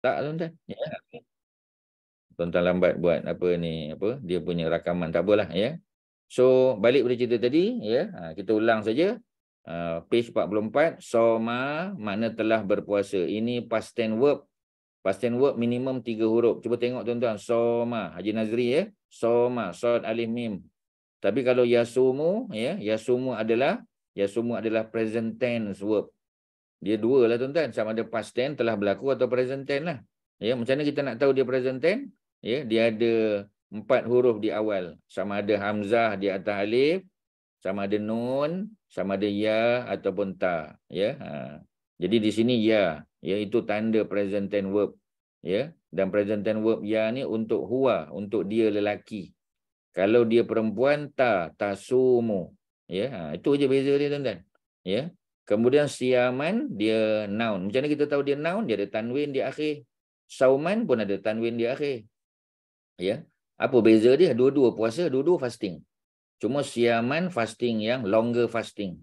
Tak tuan-tuan. Ya. Tuan-tuan lambat buat apa ni, apa? Dia punya rakaman tak apalah ya. So, balik pada cerita tadi ya. Ha, kita ulang saja. Uh, page 44 soma makna telah berpuasa. Ini past tense verb. Past tense verb minimum tiga huruf. Cuba tengok tuan-tuan soma Haji Nazri ya. Soma sod alif mim. Tapi kalau yasumu ya, yasumu adalah yasumu adalah present tense verb. Dia dua lah tuan-tuan. Sama ada past tense telah berlaku atau present tense lah. Ya, macam mana kita nak tahu dia present tense? Ya, dia ada empat huruf di awal. Sama ada Hamzah di atas Alif. Sama ada Nun. Sama ada Ya ataupun Ta. Ya. Ha. Jadi di sini Ya. Ya, itu tanda present tense verb. Ya. Dan present tense verb Ya ni untuk Hua. Untuk dia lelaki. Kalau dia perempuan, Ta. Ta sumu. Ya. Ha. Itu je beza dia tuan-tuan. Ya. Yeah. Kemudian siaman dia noun. Macam mana kita tahu dia noun? Dia ada tanwin di akhir. Sauman pun ada tanwin di akhir. Ya. Apa beza dia? Dua-dua puasa, dua-dua fasting. Cuma siaman fasting yang longer fasting.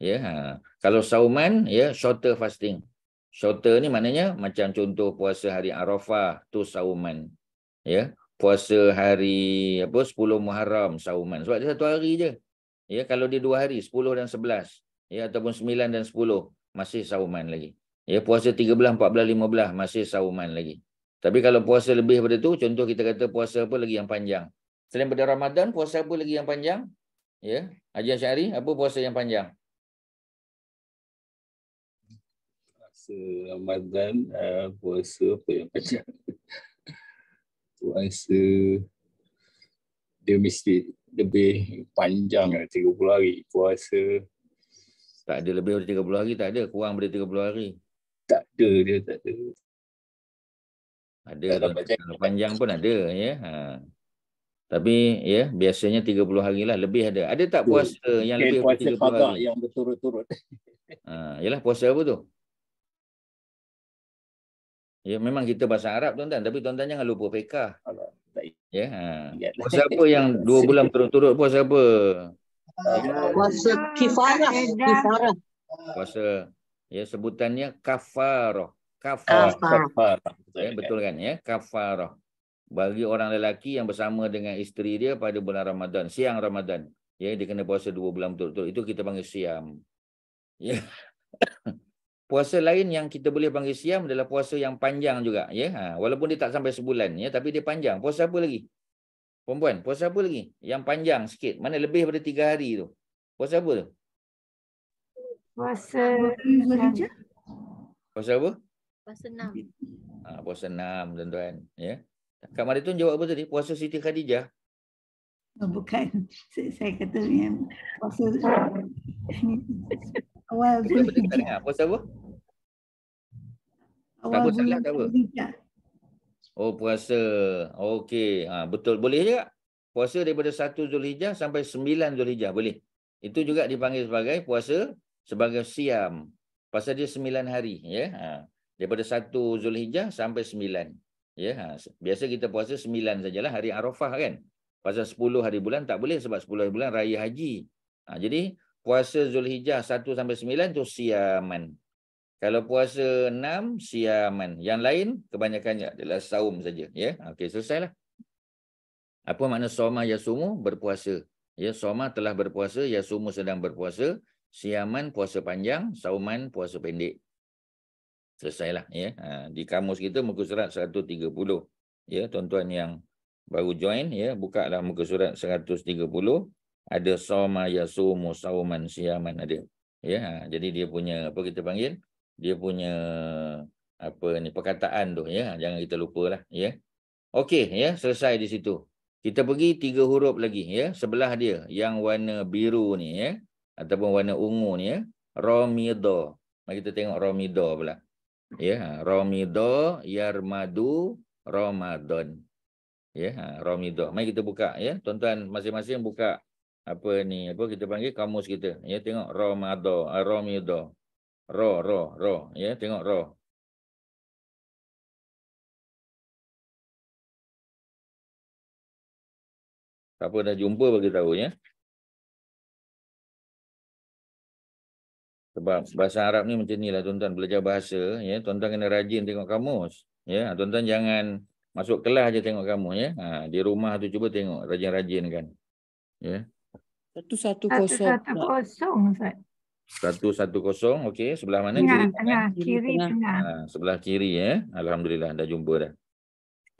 Ya. Ha. Kalau sauman ya shorter fasting. Shorter ni maknanya macam contoh puasa hari Arafah tu sauman. Ya. Puasa hari apa 10 Muharram sauman. Sebab dia satu hari je. Ya, kalau dia dua hari, sepuluh dan sebelas ya ataupun 9 dan 10 masih sauman lagi. Ya puasa 13, 14, 15 masih sauman lagi. Tapi kalau puasa lebih daripada itu, contoh kita kata puasa apa lagi yang panjang? Selain pada Ramadan, puasa apa lagi yang panjang? Ya, Haji Syari, apa puasa yang panjang? Puasa Ramadan, eh, puasa apa yang panjang? puasa dia mesti lebih panjang 30 lah, hari puasa tak ada lebih dari 30 hari, tak ada. Kurang dari 30 hari. Tak ada dia, tak ada. Ada kalau panjang, panjang pun ada ya. Ha. Tapi ya biasanya 30 hari lah lebih ada. Ada tak puasa tu. yang okay, lebih puasa dari 30 hari? Yang berturut-turut. Ha, yalah puasa apa tu? Ya memang kita bahasa Arab tuan-tuan tapi tuan-tuan jangan lupa fiqh. Ya. Ha. Lah. Puasa apa yang 2 bulan berturut-turut puasa apa? kuasa ah, kifarah kifarah kuasa ya sebutannya kafaroh, kafarah kafar. ya, betul kan ya kafaroh. bagi orang lelaki yang bersama dengan isteri dia pada bulan Ramadan siang Ramadan ya dia kena puasa dua bulan betul-betul itu kita panggil siam ya puasa lain yang kita boleh panggil siam adalah puasa yang panjang juga ya ha, walaupun dia tak sampai sebulan ya tapi dia panjang puasa apa lagi Perempuan, puasa apa lagi? Yang panjang sikit. Mana lebih daripada tiga hari tu? Puasa apa tu? Puasa Puasa apa? Puasa enam. Ha, puasa enam, tuan-tuan. Ya? Kak Maritun jawab apa tadi? Puasa Siti Khadijah? Oh, bukan. Saya kata yang puasa awal. Puasa apa? Awal bulan Khadijah. Oh puasa. Okey. Ha, betul. Boleh juga. Puasa daripada 1 Zulhijjah sampai 9 Zulhijjah. Boleh. Itu juga dipanggil sebagai puasa sebagai siam. Pasal dia 9 hari. Ya. Ha. Daripada 1 Zulhijjah sampai 9. Ya. Ha. Biasa kita puasa 9 sajalah. Hari Arafah kan. Pasal 10 hari bulan tak boleh sebab 10 hari bulan raya haji. Ha. Jadi puasa Zulhijjah 1 sampai 9 itu siaman. Kalau puasa enam siaman. Yang lain kebanyakannya adalah saum saja, ya. okay, selesailah. Apa makna soma yasumu berpuasa? Ya, soma telah berpuasa, ya sumu sedang berpuasa, siaman puasa panjang, sauman puasa pendek. Selesailah, ya. Ha, di kamus kita muka surat 130. Ya, tuan-tuan yang baru join ya, bukalah muka surat 130. Ada soma yasumu sauman siaman ada. Ya, ha, jadi dia punya apa kita panggil? dia punya apa ni perkataan tu ya jangan kita lupalah ya okey ya selesai di situ kita pergi tiga huruf lagi ya sebelah dia yang warna biru ni ya ataupun warna ungu ni ya ramida mari kita tengok ramida pula ya ramida yarmadu ramadan ya ramida mari kita buka ya tuan-tuan masing-masing buka apa ni apa kita panggil kamus kita ya tengok ramada eh, ramida Ro, ro, ro, Ya, yeah, tengok ro. Siapa dah jumpa bagi tahu ya. Sebab bahasa Arab ni macam nilah tuan-tuan belajar bahasa ya. Tuan-tuan kena rajin tengok kamus ya. Tuan-tuan jangan masuk kelas aja tengok kamus ya. Ha, di rumah tu cuba tengok rajin-rajin kan. Ya. 110. 110 Ustaz. Satu satu kosong, okay. sebelah mana ya, kiri tengah, tengah. kiri tengah. tengah. Ha, sebelah kiri ya alhamdulillah dah jumpa dah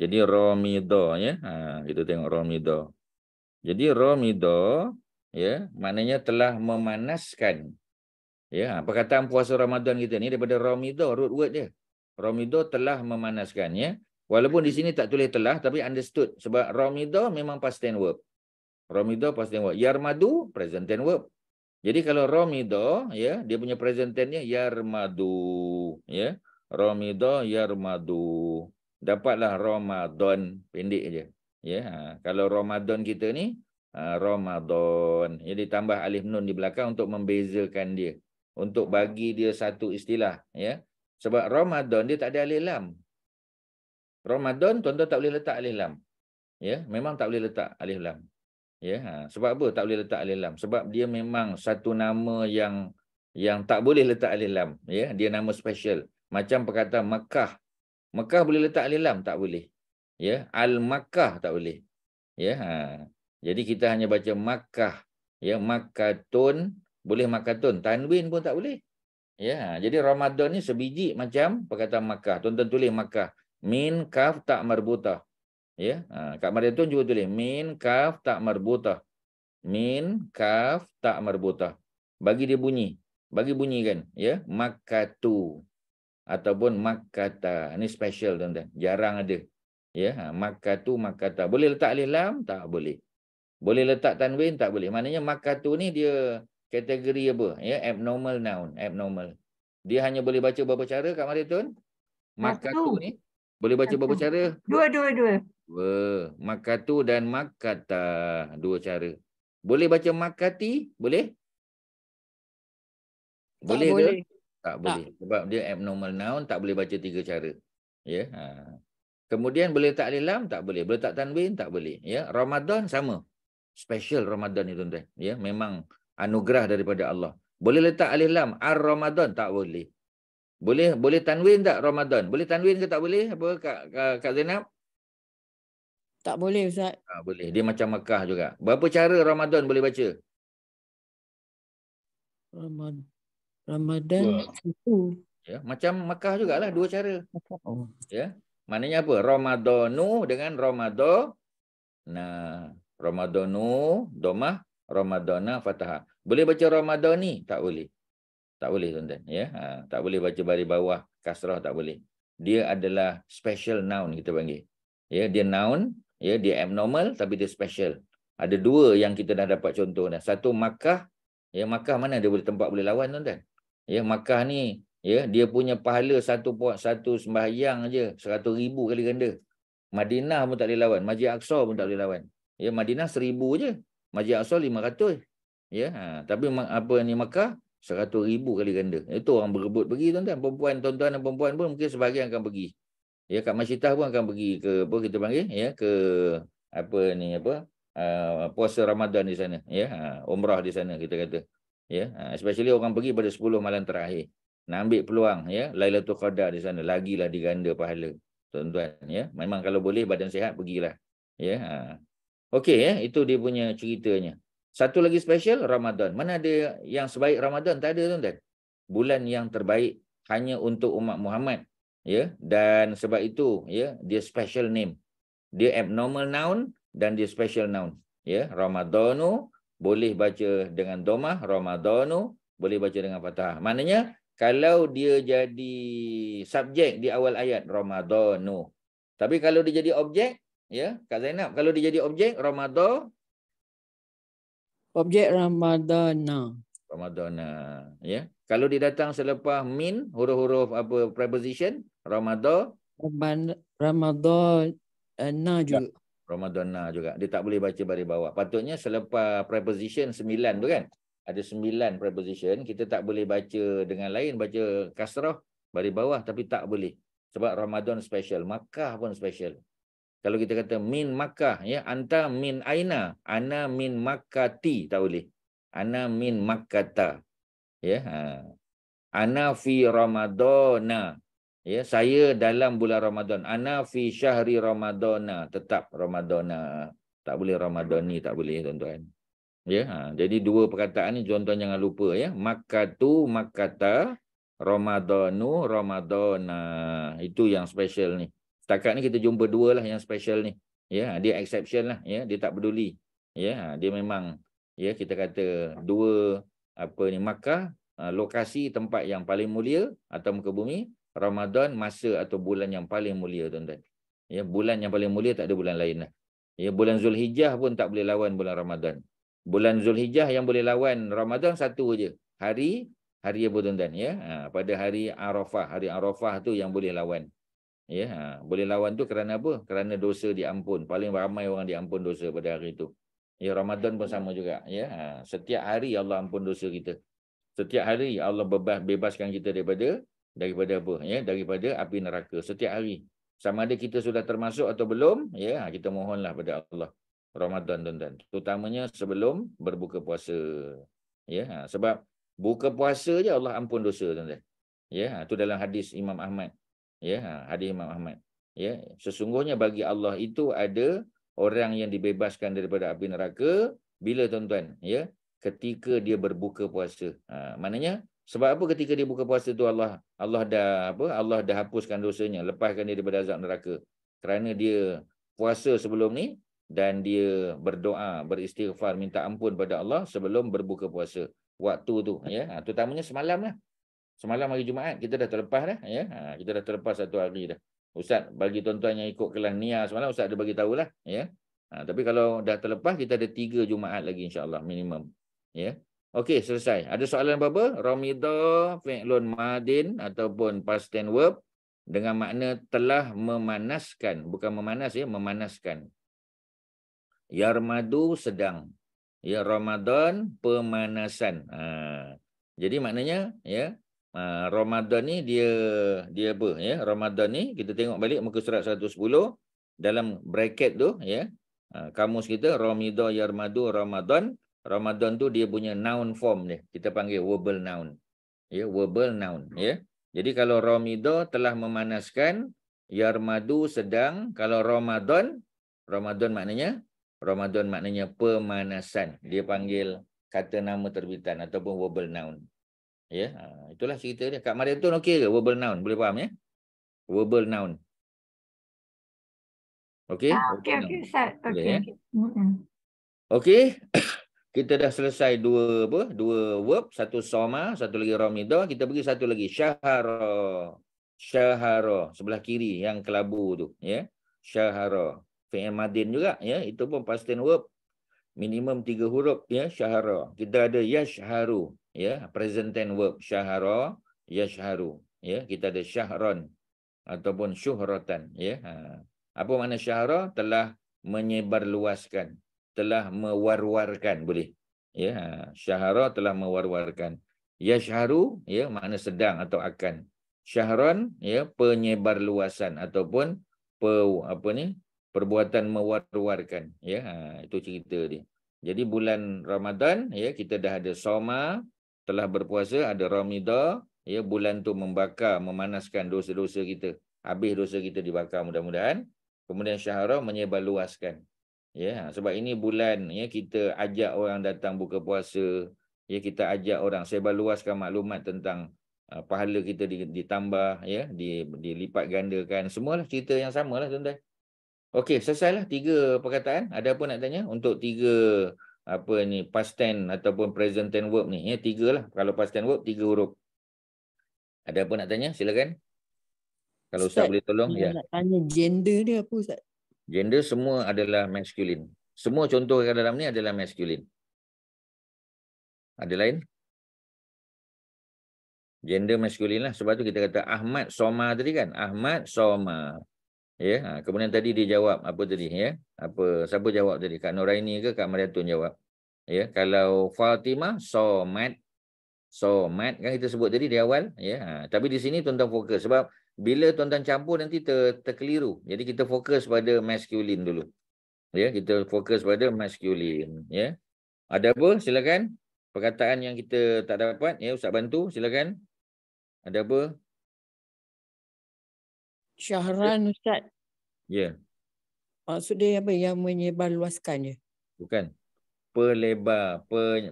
jadi romido ya ha, kita tengok romido jadi romido ya maknanya telah memanaskan ya perkataan puasa Ramadan kita ni daripada romido root word dia romido telah memanaskan ya walaupun di sini tak tulis telah tapi understood sebab romido memang past tense verb romido past tense verb yarmadu present tense verb jadi kalau romido ya dia punya present tense-nya yarmadu ya. Romido yarmadu. Dapatlah Ramadan pendek aja. Ya. Ha, kalau Ramadan kita ni ha, Ramadan. Jadi ditambah alif nun di belakang untuk membezakan dia. Untuk bagi dia satu istilah ya. Sebab Ramadan dia tak ada alif lam. Ramadan tuan-tuan tak boleh letak alif lam. Ya, memang tak boleh letak alif lam. Ya, ha. sebab apa tak boleh letak alilam? Sebab dia memang satu nama yang yang tak boleh letak alilam, ya. Dia nama special. Macam perkataan Mekah. Mekah boleh letak alilam, tak boleh. Ya, Al-Makkah tak boleh. Ya, ha. Jadi kita hanya baca Makkah, ya, Makkatun boleh Makkatun, tanwin pun tak boleh. Ya, ha. jadi Ramadan ni sebiji macam perkataan Makkah. Tonton tulis Makkah. Min kaf tak marbutah. Ya, ha, Kak Maria Tun juga tulis min kaf tak merbutah. Min kaf tak merbutah. Bagi dia bunyi. Bagi bunyi kan. Ya, makatu. Ataupun makata. Ini special tuan-tuan. Jarang ada. Ya, ha, makatu, makata. Boleh letak alih lam? Tak boleh. Boleh letak tanwin? Tak boleh. Maknanya makatu ni dia kategori apa? Ya, abnormal noun. Abnormal. Dia hanya boleh baca berapa cara Kak Maria Tun? Makatu ni. Boleh baca berapa cara? Dua, dua, dua. Dua. Makatu dan makata. Dua cara. Boleh baca makati? Boleh? Tak boleh, boleh Tak boleh. Tak. Sebab dia abnormal noun, tak boleh baca tiga cara. Ya. Yeah? Ha. Kemudian boleh tak lilam? Tak boleh. Boleh tak tanwin? Tak boleh. Ya. Yeah? Ramadan sama. Special Ramadan ni tuan-tuan. Ya. Yeah? Memang anugerah daripada Allah. Boleh letak alih lam? Ar-Ramadan? Tak boleh. Boleh boleh tanwin tak Ramadan? Boleh tanwin ke tak boleh? Apa Kak, Kak, Kak Zainab? Tak boleh Ustaz. Ha, boleh. Dia macam Mekah juga. Berapa cara Ramadan boleh baca? Ramadan. Ramadan ya. itu. Ya, macam Mekah jugalah dua cara. Oh. Ya. Maknanya apa? Ramadanu dengan Ramadan. Nah, Ramadanu domah Ramadana fathah. Boleh baca Ramadani? Tak boleh. Tak boleh tuan-tuan. Ya? Ha, tak boleh baca baris bawah. Kasrah tak boleh. Dia adalah special noun kita panggil. Ya, dia noun. Ya, dia abnormal tapi dia special. Ada dua yang kita dah dapat contoh. Dah. Satu makah. Ya, Makkah mana dia boleh tempat boleh lawan tuan-tuan. Ya, Makkah ni ya, dia punya pahala satu puan, satu sembahyang je. Seratus ribu kali ganda. Madinah pun tak boleh lawan. Majid Aqsa pun tak boleh lawan. Ya, Madinah seribu je. Majid Aqsa lima ratus. Ya, ha. tapi apa ni Makkah 100 ribu kali ganda. Itu orang berebut pergi tuan-tuan. Perempuan, tuan-tuan dan perempuan pun mungkin sebahagian akan pergi. Ya, kat Masjidah pun akan pergi ke apa kita panggil? Ya, ke apa ni apa? Uh, puasa Ramadan di sana. Ya, uh, umrah di sana kita kata. Ya, uh, especially orang pergi pada 10 malam terakhir. Nak ambil peluang ya Lailatul Qadar di sana. Lagilah diganda pahala. Tuan-tuan ya, memang kalau boleh badan sihat pergilah. Ya, uh, Okey ya, itu dia punya ceritanya. Satu lagi special Ramadan. Mana ada yang sebaik Ramadan? Tak ada tuan-tuan. Bulan yang terbaik hanya untuk umat Muhammad. Ya, dan sebab itu ya, dia special name. Dia abnormal noun dan dia special noun. Ya, Ramadanu boleh baca dengan domah, Ramadanu boleh baca dengan fathah. Maknanya kalau dia jadi subjek di awal ayat Ramadanu. Tapi kalau dia jadi objek, ya, Kak Zainab, kalau dia jadi objek Ramadan Objek Ramadana. Ramadana. Ya. Kalau dia datang selepas min huruf-huruf apa preposition Ramadan Ramadana juga. Ya, Ramadana juga. Dia tak boleh baca dari bawah. Patutnya selepas preposition 9 tu kan. Ada 9 preposition kita tak boleh baca dengan lain baca kasrah dari bawah tapi tak boleh. Sebab Ramadan special, Makkah pun special. Kalau kita kata min makkah ya anta min aina ana min makkati tak boleh. Ana min makkata. Ya. Ha. Ana fi ramadana. Ya, saya dalam bulan Ramadan. Ana fi syahri ramadana. Tetap ramadana. Tak boleh ramadani tak boleh tuan-tuan. Ya, ha. jadi dua perkataan ni tuan-tuan jangan lupa ya. Makkatu makkata ramadanu ramadana. Itu yang special ni. Setakat ni kita jumpa dua lah yang special ni. Ya, yeah, dia exception lah. Ya, yeah, dia tak peduli. Ya, yeah, dia memang. Ya, yeah, kita kata dua apa ni maka uh, ah, lokasi tempat yang paling mulia atau muka bumi Ramadan masa atau bulan yang paling mulia tuan-tuan. Ya, yeah, bulan yang paling mulia tak ada bulan lain lah. Ya, yeah, bulan Zulhijjah pun tak boleh lawan bulan Ramadan. Bulan Zulhijjah yang boleh lawan Ramadan satu aja. Hari hari apa tuan-tuan ya? Yeah? Uh, pada hari Arafah, hari Arafah tu yang boleh lawan. Ya, ha. boleh lawan tu kerana apa? Kerana dosa diampun. Paling ramai orang diampun dosa pada hari itu. Ya, Ramadan pun sama juga. Ya, ha. setiap hari Allah ampun dosa kita. Setiap hari Allah bebas bebaskan kita daripada daripada apa? Ya, daripada api neraka. Setiap hari. Sama ada kita sudah termasuk atau belum, ya, ha, kita mohonlah kepada Allah Ramadan tuan-tuan. Terutamanya sebelum berbuka puasa. Ya, sebab buka puasa je Allah ampun dosa tuan-tuan. Ya, itu dalam hadis Imam Ahmad ya ha, hadis Imam Ahmad ya sesungguhnya bagi Allah itu ada orang yang dibebaskan daripada api neraka bila tuan-tuan ya ketika dia berbuka puasa ha, maknanya sebab apa ketika dia buka puasa tu Allah Allah dah apa Allah dah hapuskan dosanya lepaskan dia daripada azab neraka kerana dia puasa sebelum ni dan dia berdoa beristighfar minta ampun pada Allah sebelum berbuka puasa waktu tu ya ha, terutamanya semalamlah Semalam hari Jumaat kita dah terlepas dah ya. Ha, kita dah terlepas satu hari dah. Ustaz bagi tuan-tuan yang ikut kelas niar ha, semalam ustaz ada bagi tahulah ya. Ha, tapi kalau dah terlepas kita ada tiga Jumaat lagi insya-Allah minimum ya. Okey selesai. Ada soalan apa-apa? Ramida fi'lun madin ataupun past tense verb dengan makna telah memanaskan bukan memanas ya memanaskan. Yarmadu sedang. Ya Ramadan pemanasan. Ha. Jadi maknanya ya Ah, Ramadan ni dia dia apa ya? Ramadan ni kita tengok balik muka surat 110 dalam bracket tu ya. Ah, kamus kita Ramida Yarmadu Ramadan. Ramadan tu dia punya noun form ni Kita panggil verbal noun. Ya, verbal noun ya. Jadi kalau Ramida telah memanaskan, Yarmadu sedang, kalau Ramadan, Ramadan maknanya Ramadan maknanya pemanasan. Dia panggil kata nama terbitan ataupun verbal noun Ya, ha, itulah cerita dia. Kak Maria Tun okey ke verbal noun? Boleh faham ya? Verbal noun. Okey? Ah, okey, okey Ustaz. Okey. Ya? Okey. Kita dah selesai dua apa? Dua verb, satu soma, satu lagi romida. Kita pergi satu lagi syahara. Syahara sebelah kiri yang kelabu tu, ya. Syahara. PM madin juga ya, itu pun past tense verb. Minimum tiga huruf ya, syahara. Kita ada Yasharu ya present tense verb syahara yasharu ya kita ada syahron ataupun syuhratan ya ha. apa makna syahara telah menyebarluaskan telah mewarwarkan boleh ya ha. syahara telah mewarwarkan yasharu ya makna sedang atau akan syahron ya penyebarluasan ataupun pe, apa ni perbuatan mewarwarkan ya ha. itu cerita dia jadi bulan Ramadan ya kita dah ada soma telah berpuasa ada ramida ya bulan tu membakar memanaskan dosa-dosa kita habis dosa kita dibakar mudah-mudahan kemudian syahrah menyebar luaskan ya sebab ini bulan ya kita ajak orang datang buka puasa ya kita ajak orang sebar luaskan maklumat tentang uh, pahala kita ditambah ya dilipat gandakan semualah cerita yang samalah tuan-tuan okey selesailah tiga perkataan ada apa nak tanya untuk tiga apa ni past tense ataupun present tense verb ni ya tiga lah kalau past tense verb tiga huruf ada apa nak tanya silakan kalau ustaz, ustaz boleh tolong ya nak tanya gender dia apa ustaz gender semua adalah masculine semua contoh yang dalam ni adalah masculine ada lain gender masculine lah sebab tu kita kata Ahmad Soma tadi kan Ahmad Soma Ya, ha, kemudian tadi dia jawab apa tadi ya? Apa siapa jawab tadi? Kak Nuraini ke Kak Mariatun jawab. Ya, kalau Fatimah somat somat kan kita sebut tadi di awal ya. Ha, tapi di sini tuan-tuan fokus sebab bila tuan-tuan campur nanti ter, terkeliru. Jadi kita fokus pada masculine dulu. Ya, kita fokus pada masculine ya. Ada apa? Silakan perkataan yang kita tak dapat ya usah bantu silakan. Ada apa? Syahran ya. Ustaz. Ya. Maksud dia apa yang menyebar luaskan je? Bukan. Pelebar,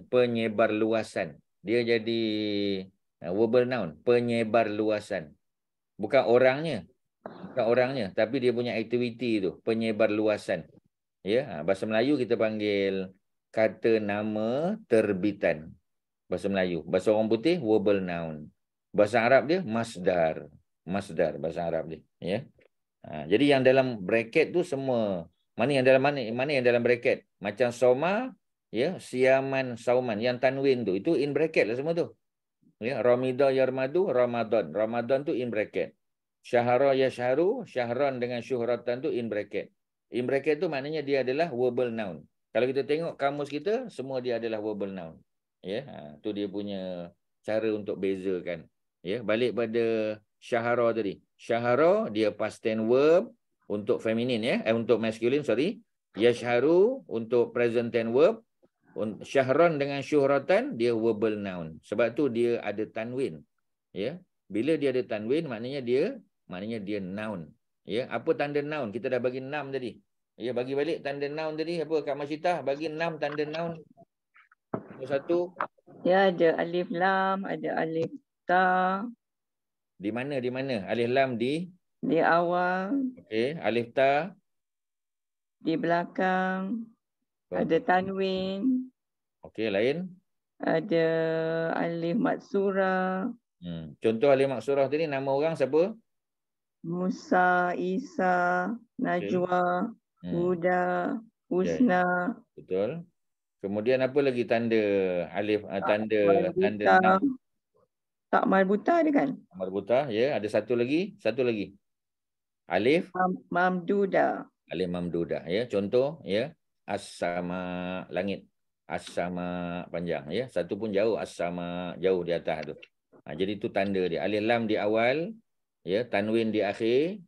penyebar luasan. Dia jadi uh, verbal noun, penyebar luasan. Bukan orangnya. Bukan orangnya, tapi dia punya aktiviti tu, penyebar luasan. Ya, ha, bahasa Melayu kita panggil kata nama terbitan. Bahasa Melayu. Bahasa orang putih, verbal noun. Bahasa Arab dia, masdar masdar bahasa Arab ni ya ha, jadi yang dalam bracket tu semua mana yang dalam mana mana yang dalam bracket macam soma ya siaman sauman yang tanwin tu itu in bracket lah semua tu ya ramida yarmadu ramadan ramadan tu in bracket syahra yasharu syahran dengan syuhratan tu in bracket in bracket tu maknanya dia adalah verbal noun kalau kita tengok kamus kita semua dia adalah verbal noun ya ha, tu dia punya cara untuk bezakan ya balik pada syahara tadi. Syahara dia past tense verb untuk feminine ya, eh untuk masculine sorry. Yasharu untuk present tense verb. Syahron dengan syuhratan dia verbal noun. Sebab tu dia ada tanwin. Ya. Bila dia ada tanwin maknanya dia maknanya dia noun. Ya, apa tanda noun? Kita dah bagi enam tadi. Ya, bagi balik tanda noun tadi apa Kak Masita? Bagi enam tanda noun. Satu. Ya, ada alif lam, ada alif ta, di mana di mana? Alif lam di di awal. Okey, alif ta di belakang. Oh. Ada tanwin. Okey, lain? Ada alif matsura. Hmm. Contoh alif matsurah tu ni nama orang siapa? Musa, Isa, Najwa, okay. Hmm. Huda, Husna. Okay. Betul. Kemudian apa lagi tanda alif uh, tanda tanda nama? Tak marbuta ada kan? Marbuta, ya. Yeah. Ada satu lagi. Satu lagi. Alif. Mamduda. Alif mamduda, ya. Yeah. Contoh, ya. Yeah. Asama langit. Asama panjang, ya. Yeah. Satu pun jauh. Asama jauh di atas tu. Ha, jadi itu tanda dia. Alif lam di awal. ya. Yeah. Tanwin di akhir.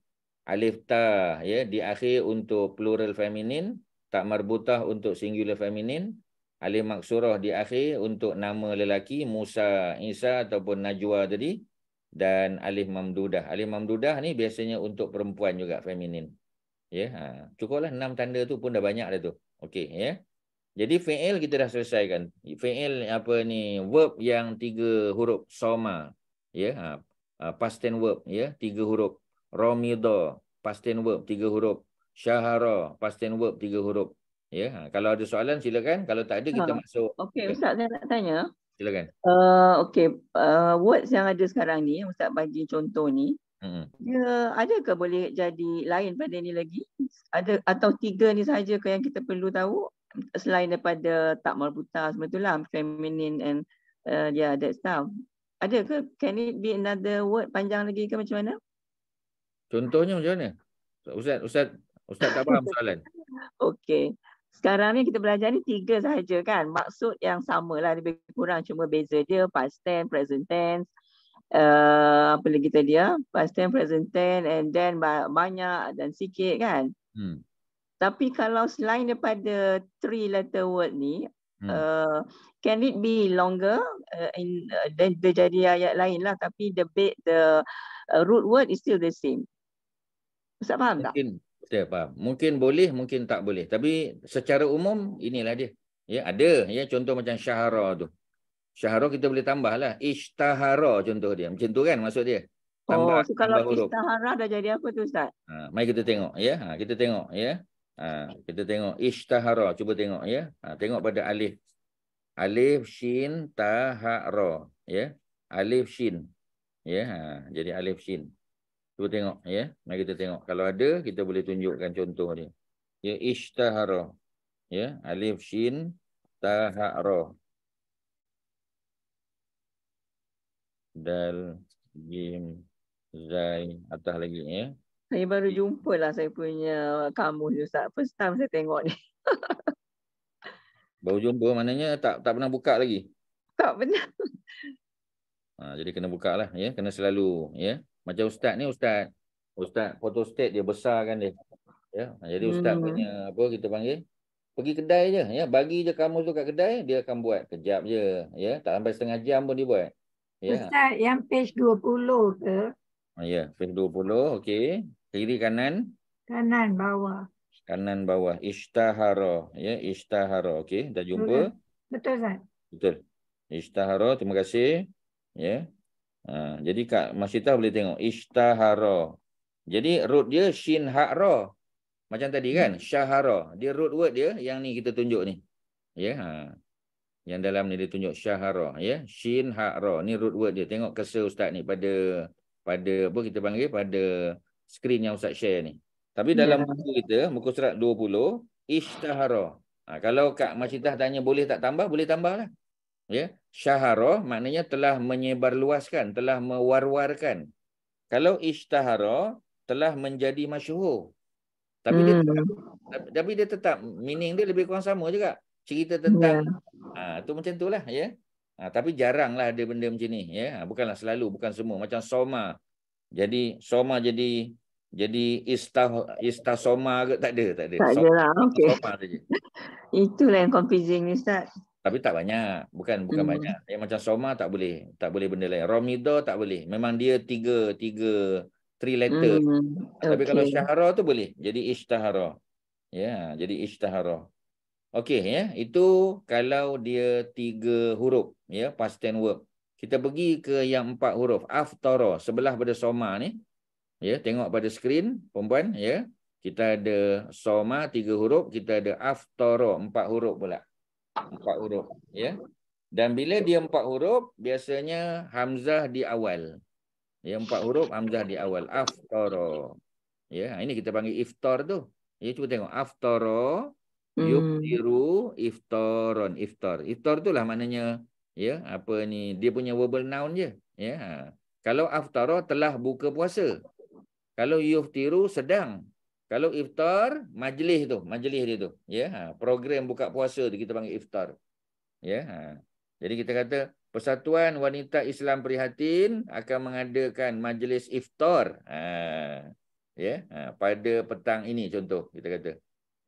Alif ta, ya. Yeah. Di akhir untuk plural feminine. Tak marbutah untuk singular feminine alif maksurah di akhir untuk nama lelaki Musa, Isa ataupun Najwa tadi dan alif mamdudah. Alif mamdudah ni biasanya untuk perempuan juga feminin. Ya, ha. cukuplah enam tanda tu pun dah banyak dah tu. Okey, ya. Jadi fi'il kita dah selesaikan. Fi'il apa ni? Verb yang tiga huruf soma. Ya, yeah. Ha. ha. past verb ya, tiga huruf. Romido, pasten verb tiga huruf. Syahara, pasten verb tiga huruf. Ya, ha, kalau ada soalan silakan, kalau tak ada kita ha. masuk. Okey, ustaz saya nak tanya. Silakan. Uh, okey, uh, words yang ada sekarang ni, ustaz bagi contoh ni. Hmm. Dia ada ke boleh jadi lain pada ni lagi? Ada atau tiga ni saja ke yang kita perlu tahu selain daripada tak mal buta semua tu lah, feminine and uh, eh, yeah, that stuff. Ada ke can it be another word panjang lagi ke macam mana? Contohnya macam mana? Ustaz, ustaz, ustaz tak faham soalan. Okey sekarang ni kita belajar ni tiga sahaja kan. Maksud yang sama lah lebih kurang cuma beza dia past tense, present tense. Uh, apa lagi tadi ya? Past tense, present tense and then banyak dan sikit kan. Hmm. Tapi kalau selain daripada three letter word ni, hmm. uh, can it be longer? Uh, in, uh, then dia jadi ayat lain lah. Tapi the, the uh, root word is still the same. Ustaz faham mungkin, Ya, faham. Mungkin boleh, mungkin tak boleh. Tapi secara umum inilah dia. Ya, ada ya contoh macam syahara tu. Syahara kita boleh tambahlah. Ishtahara contoh dia. Macam tu kan maksud dia. Tambah oh, kalau ishtahara dah jadi apa tu ustaz? Ha, mari kita tengok ya. Ha, kita tengok ya. Ha, kita tengok ishtahara. Cuba tengok ya. Ha, tengok pada alif. Alif shin ta ha ra ya. Alif shin. Ya, ha, jadi alif shin. Cuba tengok ya. Mari kita tengok kalau ada kita boleh tunjukkan contoh dia. Ya ishtahara. Ya, alif shin ta ha ra. Dal jim zai atas lagi ya. Saya baru jumpa lah saya punya kamus Ustaz. First time saya tengok ni. baru jumpa maknanya tak tak pernah buka lagi. Tak pernah. Ha, jadi kena buka lah ya. Kena selalu ya. Macam ustaz ni ustaz. Ustaz fotostat dia besar kan dia. Ya. Jadi ustaz hmm. punya apa kita panggil? Pergi kedai je ya. Bagi je kamu tu kat kedai dia akan buat kejap je ya. Tak sampai setengah jam pun dia buat. Ya. Ustaz yang page 20 ke? Ya, page 20. okay Kiri kanan? Kanan bawah. Kanan bawah. Ishtahara. Ya, ishtahara. Okey, dah jumpa. Betul, Ustaz. Betul. Ishtahara. Terima kasih. Ya. Ha, jadi Kak Masita boleh tengok. Ishtahara. Jadi root dia shin ha'ra. Macam tadi kan? Hmm. Syahara. Dia root word dia yang ni kita tunjuk ni. Ya. Ha. Yang dalam ni dia tunjuk syahara. Ya. Shin ha'ra. Ni root word dia. Tengok kesa Ustaz ni pada... Pada apa kita panggil? Pada screen yang Ustaz share ni. Tapi dalam ya. buku kita, buku serat 20, Ishtahara. Ha, kalau Kak Masita tanya boleh tak tambah, boleh tambah lah. Ya. Yeah? syaharah maknanya telah menyebarluaskan, telah mewarwarkan. Kalau ishtaharah telah menjadi masyhur. Tapi hmm. dia tetap, tapi dia tetap meaning dia lebih kurang sama juga. Cerita tentang ya. ha, tu macam itulah ya. Ha, tapi jaranglah ada benda macam ni ya. Ha, bukanlah selalu, bukan semua macam soma. Jadi soma jadi jadi ista ista soma ke tak ada tak ada. Tak ada lah. Okey. Itulah yang confusing ni ustaz tapi tak banyak bukan bukan hmm. banyak yang macam soma tak boleh tak boleh benda lain romido tak boleh memang dia tiga tiga three letter hmm. tapi kalau syahara tu boleh jadi ishtahara ya yeah, jadi ishtahara okey ya yeah. itu kalau dia tiga huruf ya yeah, past tense verb kita pergi ke yang empat huruf aftara sebelah pada soma ni ya yeah, tengok pada skrin perempuan ya yeah. kita ada soma tiga huruf kita ada aftara empat huruf pula empat huruf ya dan bila dia empat huruf biasanya hamzah di awal ya empat huruf hamzah di awal aftara ya ini kita panggil iftar tu ya cuba tengok aftara hmm. yubtiru iftaron iftar iftar itulah maknanya ya apa ni dia punya verbal noun je ya kalau aftara telah buka puasa kalau yuftiru sedang kalau iftar, majlis tu, majlis dia tu. Ya, ha, program buka puasa tu kita panggil iftar. Ya. Ha. Jadi kita kata Persatuan Wanita Islam Prihatin akan mengadakan majlis iftar. Ha. Ya, ha, pada petang ini contoh kita kata.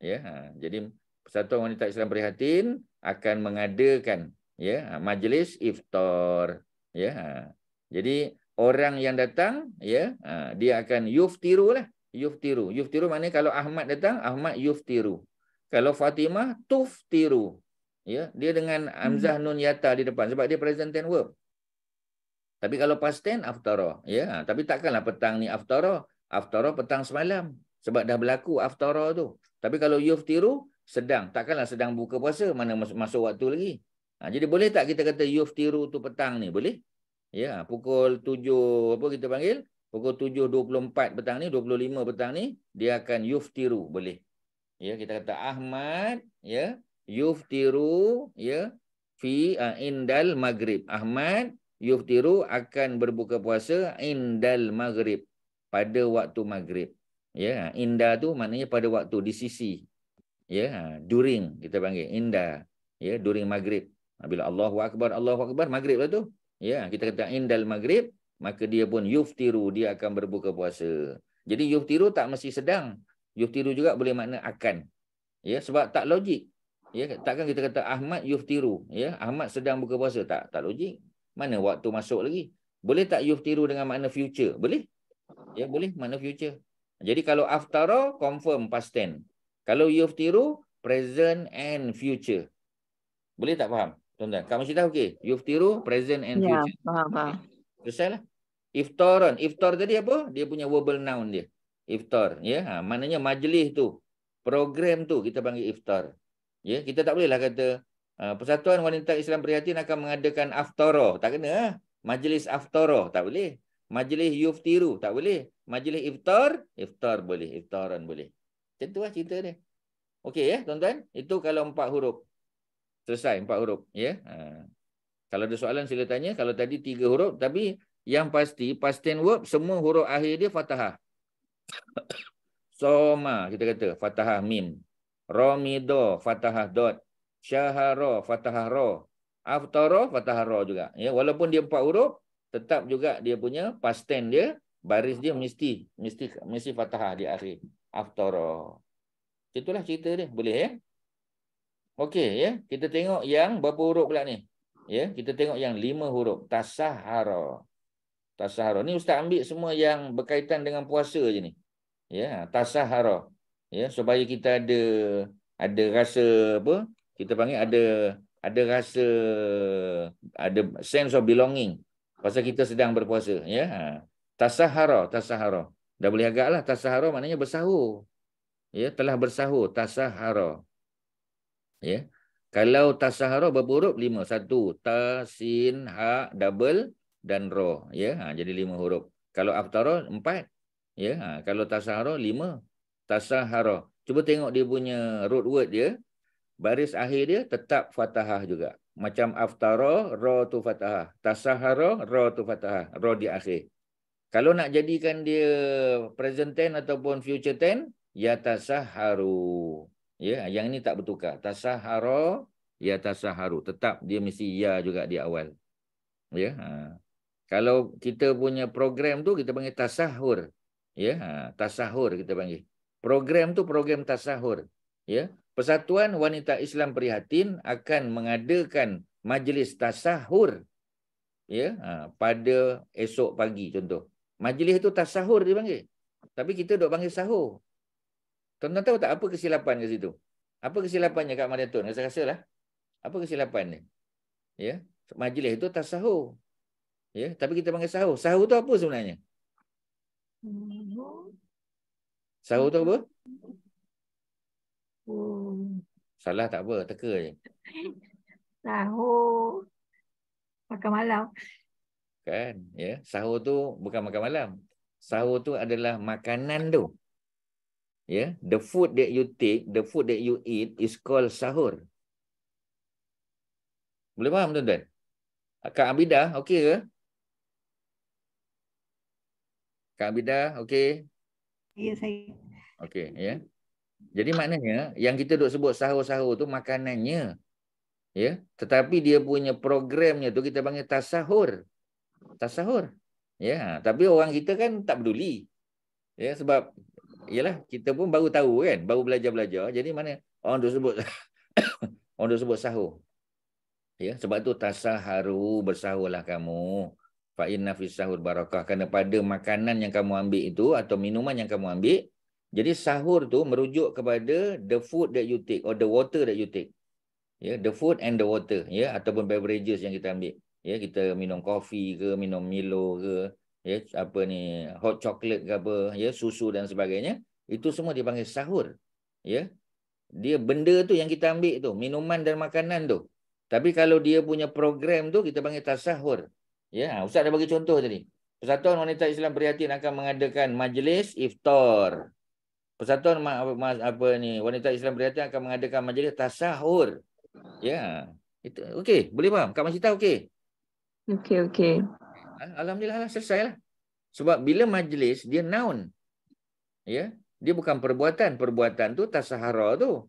Ya, jadi Persatuan Wanita Islam Prihatin akan mengadakan ya majlis iftar. Ya. Jadi orang yang datang ya dia akan yuftirulah yuftiru. Yuftiru maknanya kalau Ahmad datang, Ahmad yuftiru. Kalau Fatimah, tuftiru. Ya, dia dengan Amzah hmm. Nun Yata di depan sebab dia present tense verb. Tapi kalau past tense, aftara. Ya, tapi takkanlah petang ni aftara. Aftara petang semalam. Sebab dah berlaku aftara tu. Tapi kalau yuftiru, sedang. Takkanlah sedang buka puasa. Mana masuk waktu lagi. Ha, jadi boleh tak kita kata yuftiru tu petang ni? Boleh? Ya, pukul tujuh apa kita panggil? pukul 7.24 petang ni, 25 petang ni, dia akan yuftiru, boleh. Ya, kita kata Ahmad, ya, yuftiru, ya, fi uh, indal maghrib. Ahmad yuftiru akan berbuka puasa indal maghrib pada waktu maghrib. Ya, ah, inda tu maknanya pada waktu di sisi. Ya, ah, during kita panggil inda, ya, during maghrib. Bila Allahu akbar, Allahu akbar maghrib lah tu. Ya, kita kata indal maghrib maka dia pun yuftiru dia akan berbuka puasa. Jadi yuftiru tak mesti sedang. Yuftiru juga boleh makna akan. Ya sebab tak logik. Ya takkan kita kata Ahmad yuftiru, ya Ahmad sedang buka puasa tak tak logik. Mana waktu masuk lagi? Boleh tak yuftiru dengan makna future? Boleh. Ya boleh makna future. Jadi kalau aftara confirm past tense. Kalau yuftiru present and future. Boleh tak faham? Tuan-tuan, kamu cerita okey. Yuftiru present and ya, future. Ya, faham, faham. Okay. Selesai lah. Iftaran. Iftar tadi apa? Dia punya verbal noun dia. Iftar. Ya? Ha, maknanya majlis tu. Program tu kita panggil iftar. Ya? Kita tak bolehlah kata ha, Persatuan Wanita Islam Prihatin akan mengadakan aftara. Tak kena. Ha? Majlis aftara. Tak boleh. Majlis yuftiru. Tak boleh. Majlis iftar. Iftar boleh. Iftaran boleh. Macam tu lah cerita dia. Okey ya tuan-tuan. Itu kalau empat huruf. Selesai empat huruf. Ya. Ha. Kalau ada soalan sila tanya. Kalau tadi tiga huruf. Tapi yang pasti, past tense semua huruf akhir dia fatahah. Soma, kita kata. Fatahah mim. Romido, fatahah dot. Syahara, fatahah roh. Aftara, fatahah roh juga. Ya, walaupun dia empat huruf, tetap juga dia punya past dia. Baris dia mesti, mesti, mesti fatahah di akhir. Aftara. Itulah cerita dia. Boleh ya? Okey ya. Kita tengok yang berapa huruf pula ni. Ya, kita tengok yang lima huruf tasahara. Tasahara. Ni ustaz ambil semua yang berkaitan dengan puasa je ni. Ya, tasahara. Ya, supaya kita ada ada rasa apa? Kita panggil ada ada rasa ada sense of belonging pasal kita sedang berpuasa, ya. Tasahara, tasahara. Dah boleh agaklah tasahara maknanya bersahur. Ya, telah bersahur tasahara. Ya. Kalau tasaharoh berapa huruf? Lima. Satu. tasin sin, ha, double dan ro. Ya? Ha, jadi lima huruf. Kalau aftaroh empat. Ya? Ha, kalau tasaharoh lima. tasaharoh Cuba tengok dia punya root word dia. Baris akhir dia tetap fathah juga. Macam aftaroh ro tu fathah tasaharoh ro tu fathah Ro di akhir. Kalau nak jadikan dia present tense ataupun future tense, ya tasaharoh Ya, yang ini tak bertukar. Tasahara ya tasaharu. Tetap dia mesti ya juga di awal. Ya. ha. Kalau kita punya program tu kita panggil tasahur. Ya, ha. tasahur kita panggil. Program tu program tasahur. Ya. Persatuan Wanita Islam Prihatin akan mengadakan majlis tasahur. Ya, ha. pada esok pagi contoh. Majlis itu tasahur dipanggil. Tapi kita dok panggil sahur tuan tahu tak apa kesilapan kat situ? Apa kesilapannya kat Marathon? Rasa-rasalah. Apa kesilapan ni? Ya, majlis itu tak Ya, tapi kita panggil sahur. Sahur tu apa sebenarnya? Sahur tu apa? Salah tak apa, teka je. Sahur makan malam. Kan, ya. Sahur tu bukan makan malam. Sahur tu adalah makanan tu. Yeah, the food that you take, the food that you eat is called sahur. Boleh faham tuan-tuan? Kak Abida, okey ke? Kak Abida, okey? Ya, yeah, saya. Okey, ya. Yeah. Jadi maknanya yang kita duk sebut sahur-sahur tu makanannya. Ya, yeah. tetapi dia punya programnya tu kita panggil tasahur. Tasahur. Ya, yeah. tapi orang kita kan tak peduli. Ya, yeah. sebab ialah kita pun baru tahu kan, baru belajar-belajar. Jadi mana orang tu sebut orang tu sebut sahur. Ya, sebab tu tasaharu bersahurlah kamu. Fa inna fis sahur barakah kerana pada makanan yang kamu ambil itu atau minuman yang kamu ambil, jadi sahur tu merujuk kepada the food that you take or the water that you take. Ya, the food and the water ya ataupun beverages yang kita ambil. Ya, kita minum kopi ke, minum Milo ke, ya apa ni hot chocolate ke apa ya susu dan sebagainya itu semua dipanggil sahur ya dia benda tu yang kita ambil tu minuman dan makanan tu tapi kalau dia punya program tu kita panggil tasahur ya ha, ustaz dah bagi contoh tadi persatuan wanita Islam Prihatin akan mengadakan majlis iftar persatuan ma ma apa ni wanita Islam Prihatin akan mengadakan majlis tasahur ya itu okey boleh faham kat masjid okey okey okey Ah, alhamdulillah lah selesai lah. Sebab bila majlis dia noun. Ya, dia bukan perbuatan. Perbuatan tu tasahara tu.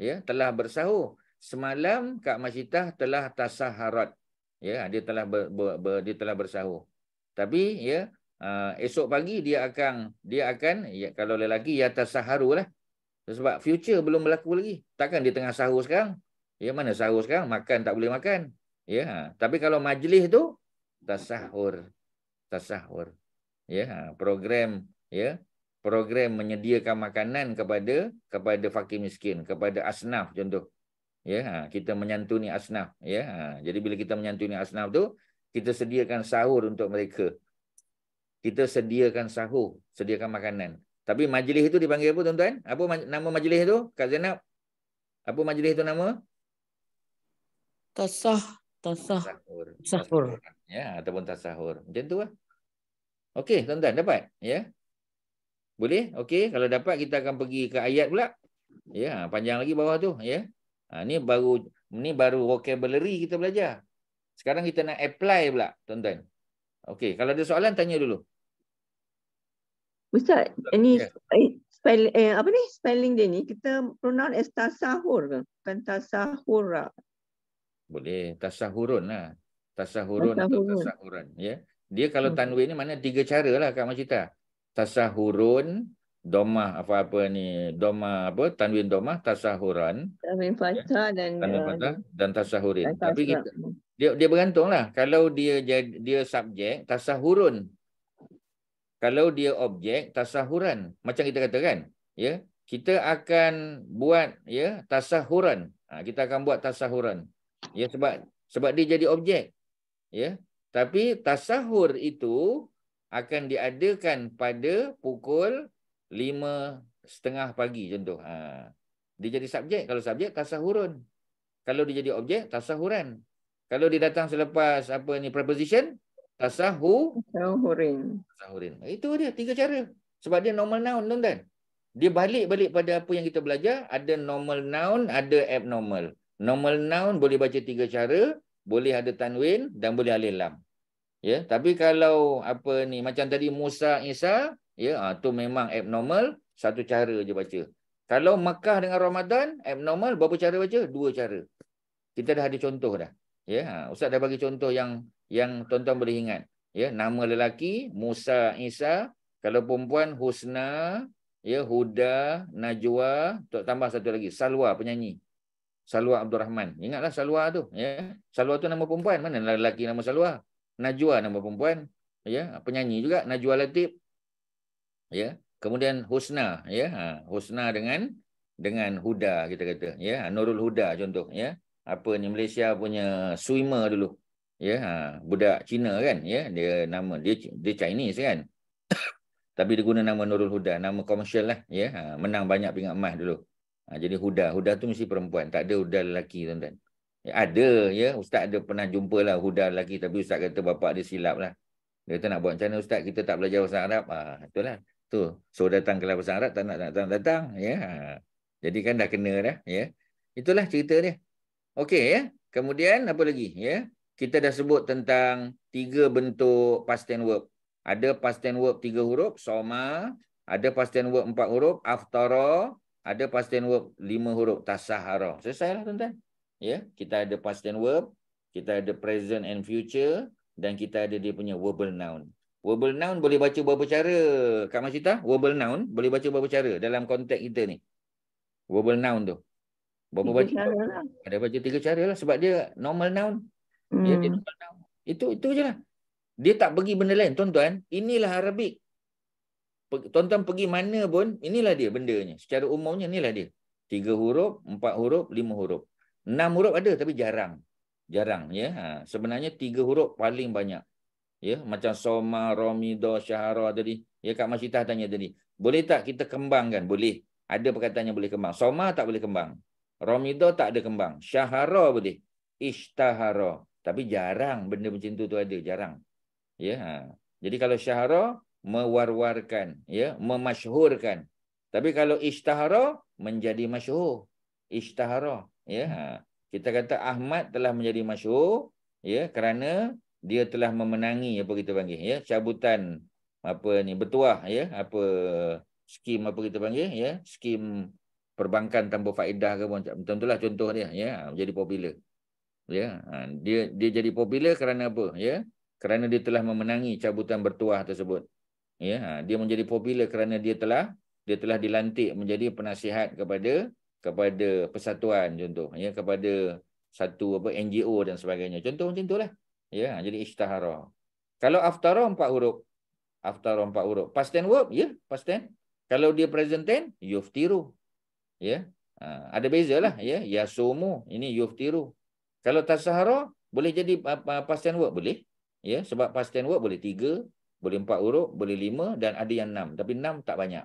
Ya, telah bersahur. Semalam Kak Masitah telah tasaharat. Ya, dia telah ber, ber, ber, dia telah bersahur. Tapi ya, uh, esok pagi dia akan dia akan ya, kalau lelaki ya tasaharulah. Sebab future belum berlaku lagi. Takkan dia tengah sahur sekarang. Ya, mana sahur sekarang? Makan tak boleh makan. Ya, tapi kalau majlis tu tasahur tasahur ya ha, program ya program menyediakan makanan kepada kepada fakir miskin kepada asnaf contoh ya ha, kita menyantuni asnaf ya ha. jadi bila kita menyantuni asnaf tu kita sediakan sahur untuk mereka kita sediakan sahur sediakan makanan tapi majlis itu dipanggil apa tuan-tuan apa nama majlis itu Kak Zainab apa majlis itu nama tasah tasah sahur, tasahur. tasahur ya ataupun tasahur macam tu lah. okey tuan-tuan dapat ya boleh okey kalau dapat kita akan pergi ke ayat pula ya panjang lagi bawah tu ya ha, ni baru ni baru vocabulary kita belajar sekarang kita nak apply pula tuan-tuan okey kalau ada soalan tanya dulu ustaz ini ya. Eh, spell eh, apa ni spelling dia ni kita pronoun as tasahur ke bukan tasahura boleh tasahurun lah Tasahurun atau tasahuran. Ya. Dia kalau hmm. tanwin ni mana tiga cara lah Kak Macita. Tasahurun, domah apa-apa ni. Domah apa, tanwin domah, tasahuran. Tanwin fatah ya. dan, tanwin fatah, eh, dan tasahurin. Dan Tapi kita, dia, dia bergantung lah. Kalau dia dia subjek, tasahurun. Kalau dia objek, tasahuran. Macam kita kata kan? Ya? Kita akan buat ya tasahuran. Ha, kita akan buat tasahuran. Ya, sebab sebab dia jadi objek ya tapi tasahur itu akan diadakan pada pukul 5.30 pagi contoh ha dia jadi subjek kalau subjek tasahurun kalau dia jadi objek tasahuran kalau dia datang selepas apa ni preposition tasahu tasahurin tasahurin itu dia tiga cara sebab dia normal noun tuan dan dia balik-balik pada apa yang kita belajar ada normal noun ada abnormal normal noun boleh baca tiga cara boleh ada tanwin dan boleh alif lam. Ya, tapi kalau apa ni macam tadi Musa Isa, ya ha, tu memang abnormal satu cara je baca. Kalau Mekah dengan Ramadan abnormal berapa cara baca? Dua cara. Kita dah ada contoh dah. Ya, ha, ustaz dah bagi contoh yang yang tuan-tuan boleh ingat. Ya, nama lelaki Musa Isa, kalau perempuan Husna, ya Huda, Najwa, tambah satu lagi Salwa penyanyi. Salwa Abdul Rahman. Ingatlah Salwa tu. Ya? Salwa tu nama perempuan. Mana lelaki nama Salwa? Najwa nama perempuan. Ya? Penyanyi juga. Najwa Latif. Ya? Kemudian Husna. Ya? Ha, Husna dengan dengan Huda kita kata. Ya? Nurul Huda contoh. Ya? Apa ni Malaysia punya swimmer dulu. Ya? Ha, budak Cina kan. Ya? Dia nama dia, dia Chinese kan. Tapi dia guna nama Nurul Huda. Nama komersial lah. Ya? Ha, menang banyak pingat emas dulu. Ha, jadi huda. Huda tu mesti perempuan. Tak ada huda lelaki tuan-tuan. Ya, ada ya. Ustaz ada pernah jumpa lah huda lelaki. Tapi ustaz kata bapak dia silap lah. Dia kata nak buat macam mana ustaz? Kita tak belajar bahasa Arab. Ha, ah, itulah. Tu. So datang ke bahasa Arab tak nak, nak, nak datang. Ya. Ha. Jadi kan dah kena dah. Ya. Itulah cerita dia. Okey ya. Kemudian apa lagi? Ya. Kita dah sebut tentang tiga bentuk past tense verb. Ada past tense verb tiga huruf. Soma. Ada past tense verb empat huruf. Aftara ada past tense verb lima huruf tasahara. Selesailah tuan-tuan. Ya, kita ada past tense verb, kita ada present and future dan kita ada dia punya verbal noun. Verbal noun boleh baca berapa cara? Kak Masita, verbal noun boleh baca berapa cara dalam konteks kita ni? Verbal noun tu. Berapa baca? Lah. Ada baca tiga cara lah sebab dia normal noun. Hmm. Ya, dia normal noun. Itu itu je lah. Dia tak pergi benda lain, tuan-tuan. Inilah arabik tuan-tuan pergi mana pun, inilah dia bendanya. Secara umumnya inilah dia. Tiga huruf, empat huruf, lima huruf. Enam huruf ada tapi jarang. Jarang. ya. Ha. Sebenarnya tiga huruf paling banyak. Ya, macam Soma, Romido, Syahara tadi. Ya, Kak Masyidah tanya tadi. Boleh tak kita kembangkan? Boleh. Ada perkataan yang boleh kembang. Soma tak boleh kembang. Romido tak ada kembang. Syahara boleh. Ishtahara. Tapi jarang benda macam itu tu ada. Jarang. Ya. Ha. Jadi kalau Syahara, mewarwarkan ya memasyhurkan tapi kalau ishtahara menjadi masyhur ishtahara ya hmm. ha, kita kata Ahmad telah menjadi masyhur ya kerana dia telah memenangi apa kita panggil ya cabutan apa ni bertuah ya apa skim apa kita panggil ya skim perbankan tanpa faedah ke pun macam itulah contoh dia ya menjadi popular ya ha, dia dia jadi popular kerana apa ya kerana dia telah memenangi cabutan bertuah tersebut ya ha, dia menjadi popular kerana dia telah dia telah dilantik menjadi penasihat kepada kepada persatuan contoh ya kepada satu apa NGO dan sebagainya contoh macam itulah ya ha, jadi ishtahara kalau aftara empat huruf aftara empat huruf past tense verb ya past tense kalau dia present tense yuftiru ya ha, ada bezalah ya yasumu ini yuftiru kalau tasahara boleh jadi ah, ah, past tense verb boleh ya sebab past tense verb boleh tiga boleh empat huruf, boleh lima dan ada yang enam. Tapi enam tak banyak.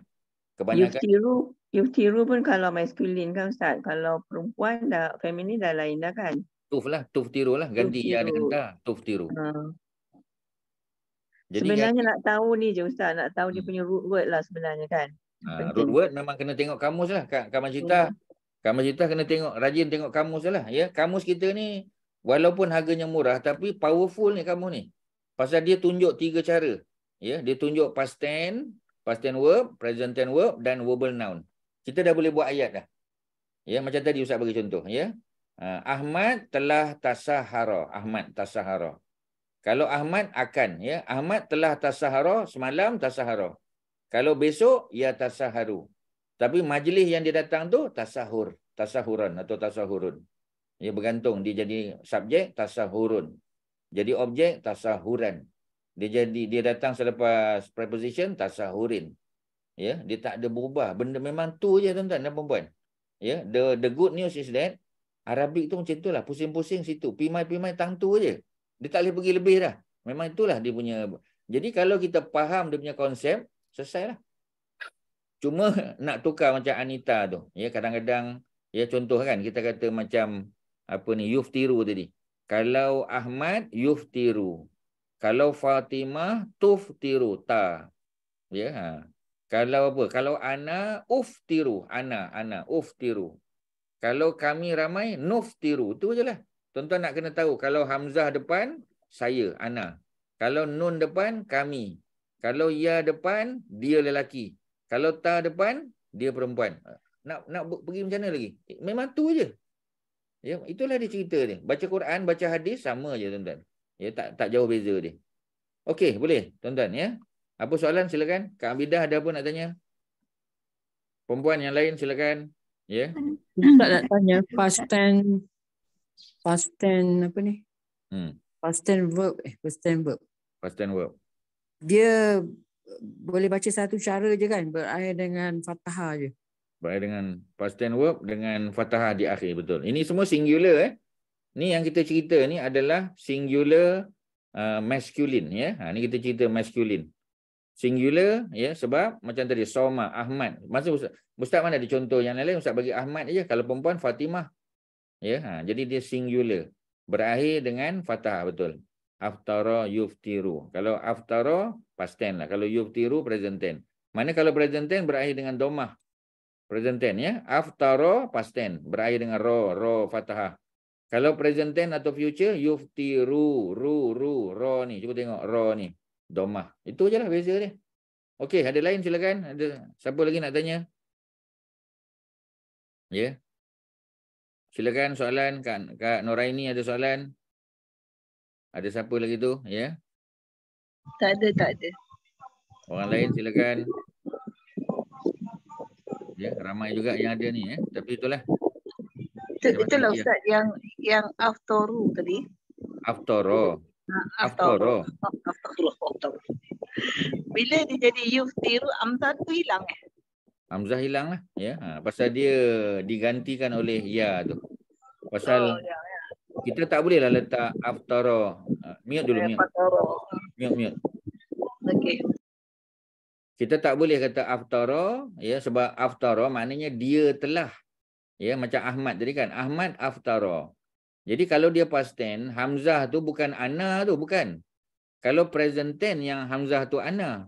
Kebanyakan. Yuftiru, Yuftiru pun kalau maskulin kan Ustaz. Kalau perempuan dah, feminin dah lain dah kan. Tuf lah, tuf tiru lah. Ganti yuftiru. ya dengan ta, tuf tiru. Ha. Jadi sebenarnya kan, nak tahu ni je Ustaz. Nak tahu hmm. dia punya root word lah sebenarnya kan. Ha, root word memang kena tengok kamus lah. Kak, Kak Majita. Hmm. Kak Majita kena tengok, rajin tengok kamus lah. Ya? Kamus kita ni, walaupun harganya murah, tapi powerful ni kamu ni. Pasal dia tunjuk tiga cara. Ya, dia tunjuk past tense, past tense verb, present tense verb dan verbal noun. Kita dah boleh buat ayat dah. Ya, macam tadi Ustaz bagi contoh, ya. Ha, Ahmad telah tasahara. Ahmad tasahara. Kalau Ahmad akan, ya. Ahmad telah tasahara semalam tasahara. Kalau besok ya tasaharu. Tapi majlis yang dia datang tu tasahur, tasahuran atau tasahurun. Ya bergantung dia jadi subjek tasahurun, jadi objek tasahuran dia jadi dia datang selepas preposition tasahurin ya dia tak ada berubah benda memang tu je tuan-tuan dan puan-puan ya the the good news is that arabik tu macam itulah pusing-pusing situ pimai-pimai tu aje dia tak boleh pergi lebih dah memang itulah dia punya jadi kalau kita faham dia punya konsep selesai lah. cuma nak tukar macam anita tu ya kadang-kadang ya contoh kan kita kata macam apa ni youth tiru tadi kalau Ahmad yuftiru. Kalau Fatimah tuftiru ta. Ya. Ha. Kalau apa? Kalau ana uftiru, ana ana uftiru. Kalau kami ramai nuftiru, tu ajalah. Tuan-tuan nak kena tahu kalau hamzah depan saya, ana. Kalau nun depan kami. Kalau ya depan dia lelaki. Kalau ta depan dia perempuan. Nak nak pergi macam mana lagi? Memang tu aje. Ya, itulah dia cerita dia. Baca Quran, baca hadis sama aje tuan-tuan. Ya, tak tak jauh beza dia. Okey, boleh tuan-tuan ya. Apa soalan silakan. Kak Abidah ada apa nak tanya? Perempuan yang lain silakan. Ya. Tak nak tanya past tense past tense apa ni? Hmm. Past tense verb eh past tense verb. Past tense verb. Dia boleh baca satu cara je kan berakhir dengan fathah je baik dengan past tense verb dengan fathah di akhir betul ini semua singular eh ni yang kita cerita ni adalah singular uh, masculine ya ha ni kita cerita masculine singular ya sebab macam tadi soma ahmad masa ustaz, ustaz mana ada contoh yang lain ustaz bagi ahmad aja kalau perempuan fatimah ya ha, jadi dia singular berakhir dengan fathah betul aftara yuftiru kalau aftara past tense lah kalau yuftiru present tense mana kalau present tense berakhir dengan domah present tense ya aftaro past tense berakhir dengan ro ro fathah kalau present tense atau future yuftiru ru ru ro ni cuba tengok ro ni domah itu ajalah beza dia okey ada lain silakan ada siapa lagi nak tanya ya yeah. silakan soalan kat kat Noraini ada soalan ada siapa lagi tu ya yeah. tak ada tak ada orang lain silakan ya ramai juga yang ada ni eh. tapi itulah itulah ustaz yang yang, yang aftoru tadi aftoro ah, aftoro bila dia jadi yuftiru amza tu hilang eh Hamzah hilang lah. Ya. Ha, pasal dia digantikan oleh Ya tu. Pasal oh, ya, ya. kita tak boleh lah letak Aftara. Ha, miut dulu. Eh, miut. Miut miut. Okay kita tak boleh kata aftara ya sebab aftara maknanya dia telah ya macam Ahmad tadi kan Ahmad aftara jadi kalau dia past tense hamzah tu bukan ana tu bukan kalau present tense yang hamzah tu ana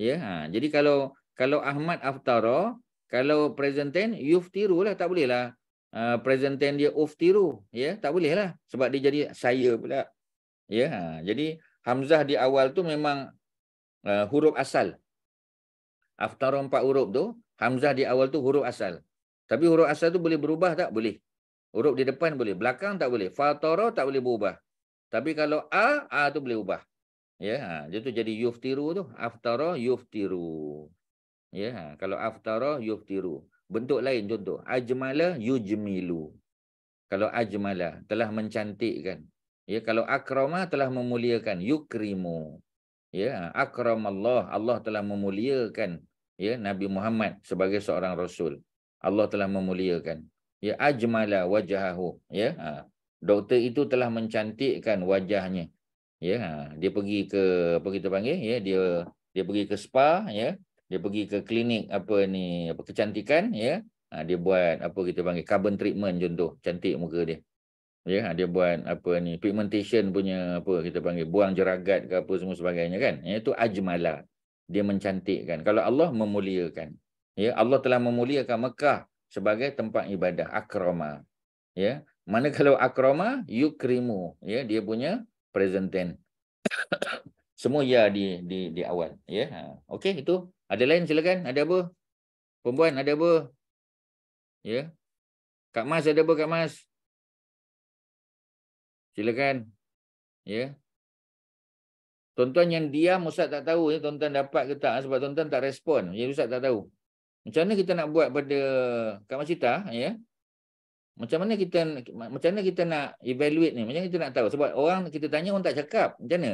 ya ha. jadi kalau kalau Ahmad aftara kalau present tense yuftiru lah tak boleh lah uh, present tense dia uftiru ya tak boleh lah sebab dia jadi saya pula ya ha. jadi hamzah di awal tu memang uh, huruf asal aftara empat huruf tu, hamzah di awal tu huruf asal. Tapi huruf asal tu boleh berubah tak? Boleh. Huruf di depan boleh, belakang tak boleh. Fatara tak boleh berubah. Tapi kalau a, a tu boleh ubah. Ya, ha, dia tu jadi yuftiru tu, aftara yuftiru. Ya, ha, kalau aftara yuftiru. Bentuk lain contoh, ajmala yujmilu. Kalau ajmala telah mencantikkan. Ya, kalau akrama telah memuliakan, yukrimu ya akramallah Allah Allah telah memuliakan ya Nabi Muhammad sebagai seorang rasul Allah telah memuliakan ya ajmala wajahahu ya ha. doktor itu telah mencantikkan wajahnya ya ha. dia pergi ke apa kita panggil ya dia dia pergi ke spa ya dia pergi ke klinik apa ni apa kecantikan ya ha, dia buat apa kita panggil carbon treatment contoh cantik muka dia ya ha, dia buat apa ni pigmentation punya apa kita panggil buang jeragat ke apa semua sebagainya kan ya, itu ajmala dia mencantikkan kalau Allah memuliakan ya Allah telah memuliakan Mekah sebagai tempat ibadah akrama ya mana kalau akrama yukrimu ya dia punya presenten semua ya di di di awal ya ha. okey itu ada lain silakan ada apa perempuan ada apa ya Kak Mas ada apa Kak Mas Silakan. Ya. Tuan-tuan yang diam Ustaz tak tahu ya tuan-tuan dapat ke tak sebab tuan-tuan tak respon. Ya Ustaz tak tahu. Macam mana kita nak buat pada Kak Masita ya? Macam mana kita macam mana kita nak evaluate ni? Macam mana kita nak tahu sebab orang kita tanya orang tak cakap. Macam mana?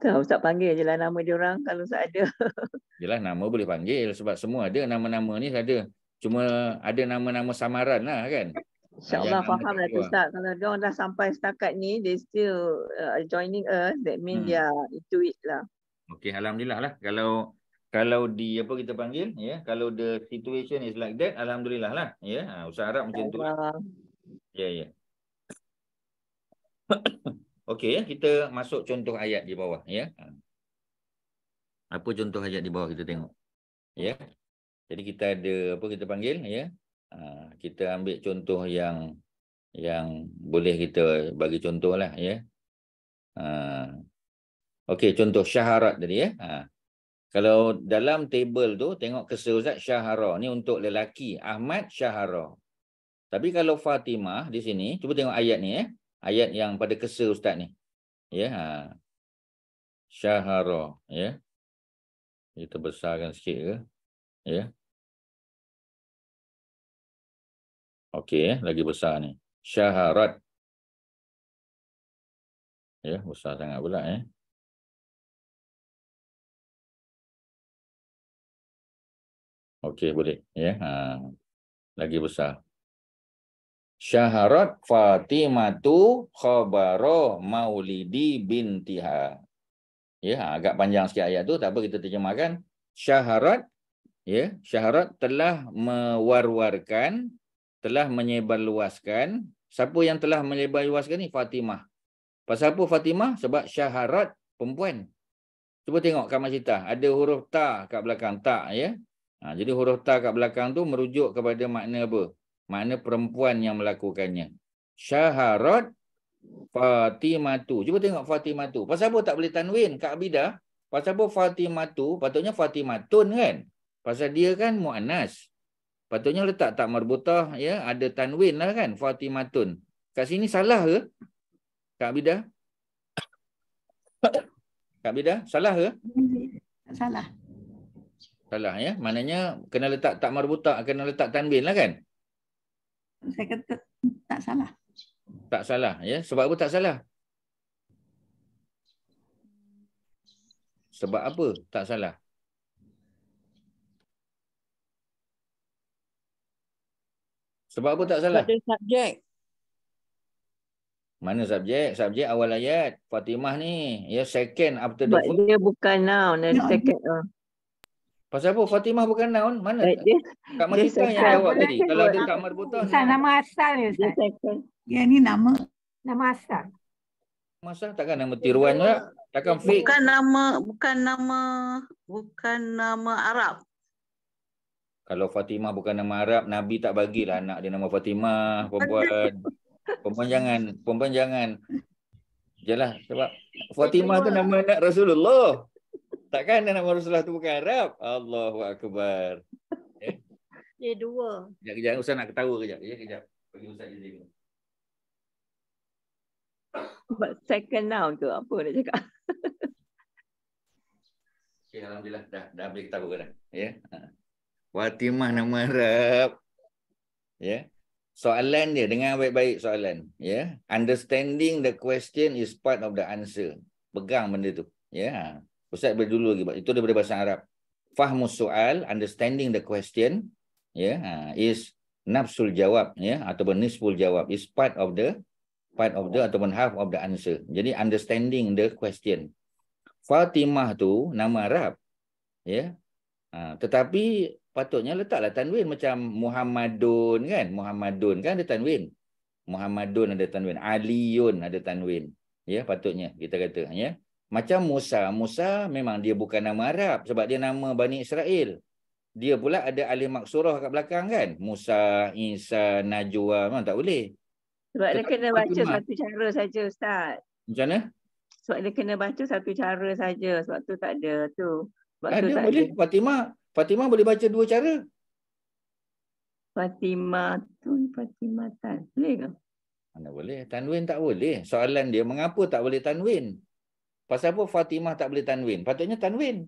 Tak, Ustaz panggil je lah nama dia orang kalau Ustaz ada. Yelah, nama boleh panggil sebab semua ada. Nama-nama ni ada. Cuma ada nama-nama samaran lah kan. InsyaAllah faham lah, lah Ustaz. Kalau dia dah sampai setakat ni, they still uh, joining us. That mean hmm. dia into it lah. Okay, Alhamdulillah lah. Kalau kalau di apa kita panggil, ya. Yeah? kalau the situation is like that, Alhamdulillah lah. Ya, yeah? Ha, Ustaz harap macam tu. Ya, ya. Yeah, yeah. okay, yeah? kita masuk contoh ayat di bawah. Ya. Yeah? Ha. Apa contoh ayat di bawah kita tengok. Ya. Yeah? Jadi kita ada apa kita panggil, ya. Yeah? Ah, kita ambil contoh yang yang boleh kita bagi contoh lah, ya. Ah, okey, contoh syaharat tadi ya. Ha. Kalau dalam table tu tengok kesa Ustaz Syahara. Ni untuk lelaki. Ahmad Syahara. Tapi kalau Fatimah di sini. Cuba tengok ayat ni ya. Ayat yang pada kesa Ustaz ni. Ya. Ha. Syahara. Ya. Kita besarkan sikit ke. Ya. Okey, eh, lagi besar ni. Syaharat. Ya, besar sangat pula eh. Okey, boleh. Ya, ha. Lagi besar. Syaharat Fatimatu khabara maulidi bintiha. Ya, ha, agak panjang sikit ayat tu, tak apa kita terjemahkan. Syaharat ya, syaharat telah mewarwarkan telah menyebarluaskan. Siapa yang telah menyebarluaskan ni? Fatimah. Pasal apa Fatimah? Sebab syaharat perempuan. Cuba tengok kat Masjidah. Ada huruf ta kat belakang. Ta ya. Ha, jadi huruf ta kat belakang tu merujuk kepada makna apa? Makna perempuan yang melakukannya. Syaharat Fatimatu. Cuba tengok Fatimatu. Pasal apa tak boleh tanwin kat Abidah? Pasal apa Fatimatu? Patutnya Fatimatun kan? Pasal dia kan mu'anas. Patutnya letak tak marbutah ya ada tanwin lah kan Fatimatun. Kat sini salah ke? Kak Bida? Kak Bida salah ke? Salah. Salah ya. Maknanya kena letak tak marbutah kena letak tanwin lah kan? Saya kata tak salah. Tak salah ya. Sebab apa tak salah? Sebab apa tak salah? Sebab apa tak salah? Tak ada subjek. Mana subjek? Subjek awal ayat. Fatimah ni. Ya second after the first. Dia bukan noun. Dia second noun. Oh. Pasal apa? Fatimah bukan noun? Mana? Dia, dia, Kak Marbutah yang jawab tadi. Kalau ada Kak Marbutah. Ustaz, nama asal ni Ustaz. Ya ni nama. Nama asal. Nama asal takkan nama tiruan tu tak? Takkan fake. Bukan nama. Bukan nama. Bukan nama Arab kalau Fatimah bukan nama Arab, Nabi tak bagilah anak dia nama Fatimah. Perempuan. pembanjangan. jangan. Perempuan Jelah sebab Fatimah, Fatimah tu nama anak Rasulullah. Takkan anak Rasulullah tu bukan Arab? Allahu Akbar. Eh? Ya, dua. Sekejap, kejap. Ustaz nak ketawa kejap. Ya, kejap. Pergi Ustaz jadi. Buat second noun ke? Apa nak cakap? okay, Alhamdulillah. Dah, dah boleh ketawa dah. Kan? Ya. Yeah? Ha. Fatimah nama Arab. Ya. Yeah. Soalan dia dengan baik-baik soalan, ya. Yeah. Understanding the question is part of the answer. Pegang benda tu. Ya. Yeah. Ustaz berdulu lagi itu daripada bahasa Arab. Fahmu soal, understanding the question, ya, yeah, is nafsul jawab, ya yeah, ataupun nisful jawab is part of the part of the ataupun half of the answer. Jadi understanding the question. Fatimah tu nama Arab. Ya. Yeah. Ha, tetapi patutnya letaklah tanwin macam Muhammadun kan Muhammadun kan ada tanwin Muhammadun ada tanwin Aliun ada tanwin ya patutnya kita kata ya macam Musa Musa memang dia bukan nama Arab sebab dia nama Bani Israel dia pula ada alif maksurah kat belakang kan Musa Isa Najwa memang tak boleh sebab dia kena baca satu cara saja ustaz macam mana sebab dia kena baca satu cara saja sebab tu tak ada tu ada boleh ada. Fatima Fatimah boleh baca dua cara. Fatimah Tun Fatimah Tan. Boleh ke? Mana boleh. Tanwin tak boleh. Soalan dia mengapa tak boleh Tanwin? Pasal apa Fatima tak boleh Tanwin? Patutnya Tanwin.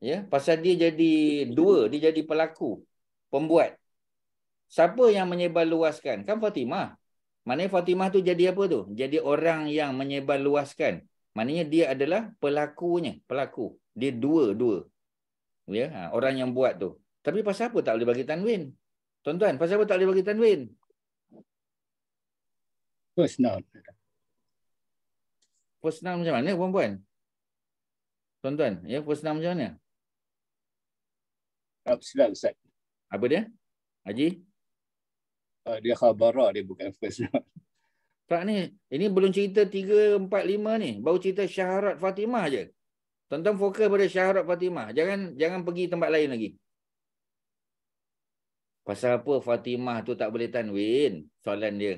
Ya, pasal dia jadi dua, dia jadi pelaku, pembuat. Siapa yang menyebar luaskan? Kan Fatimah. Maknanya Fatimah tu jadi apa tu? Jadi orang yang menyebar luaskan. Maknanya dia adalah pelakunya, pelaku. Dia dua-dua. Ya, ha, orang yang buat tu. Tapi pasal apa tak boleh bagi tanwin? Tuan-tuan, pasal apa tak boleh bagi tanwin? First noun. First noun macam mana, puan-puan? Tuan-tuan, ya, first noun macam mana? Tak silap, Ustaz. Apa dia? Haji? Uh, dia khabara, dia bukan first noun. Tak ni, ini belum cerita 3 4 5 ni, baru cerita syaharat Fatimah aje. Tonton fokus pada syaharat Fatimah. Jangan jangan pergi tempat lain lagi. Pasal apa Fatimah tu tak boleh tanwin soalan dia.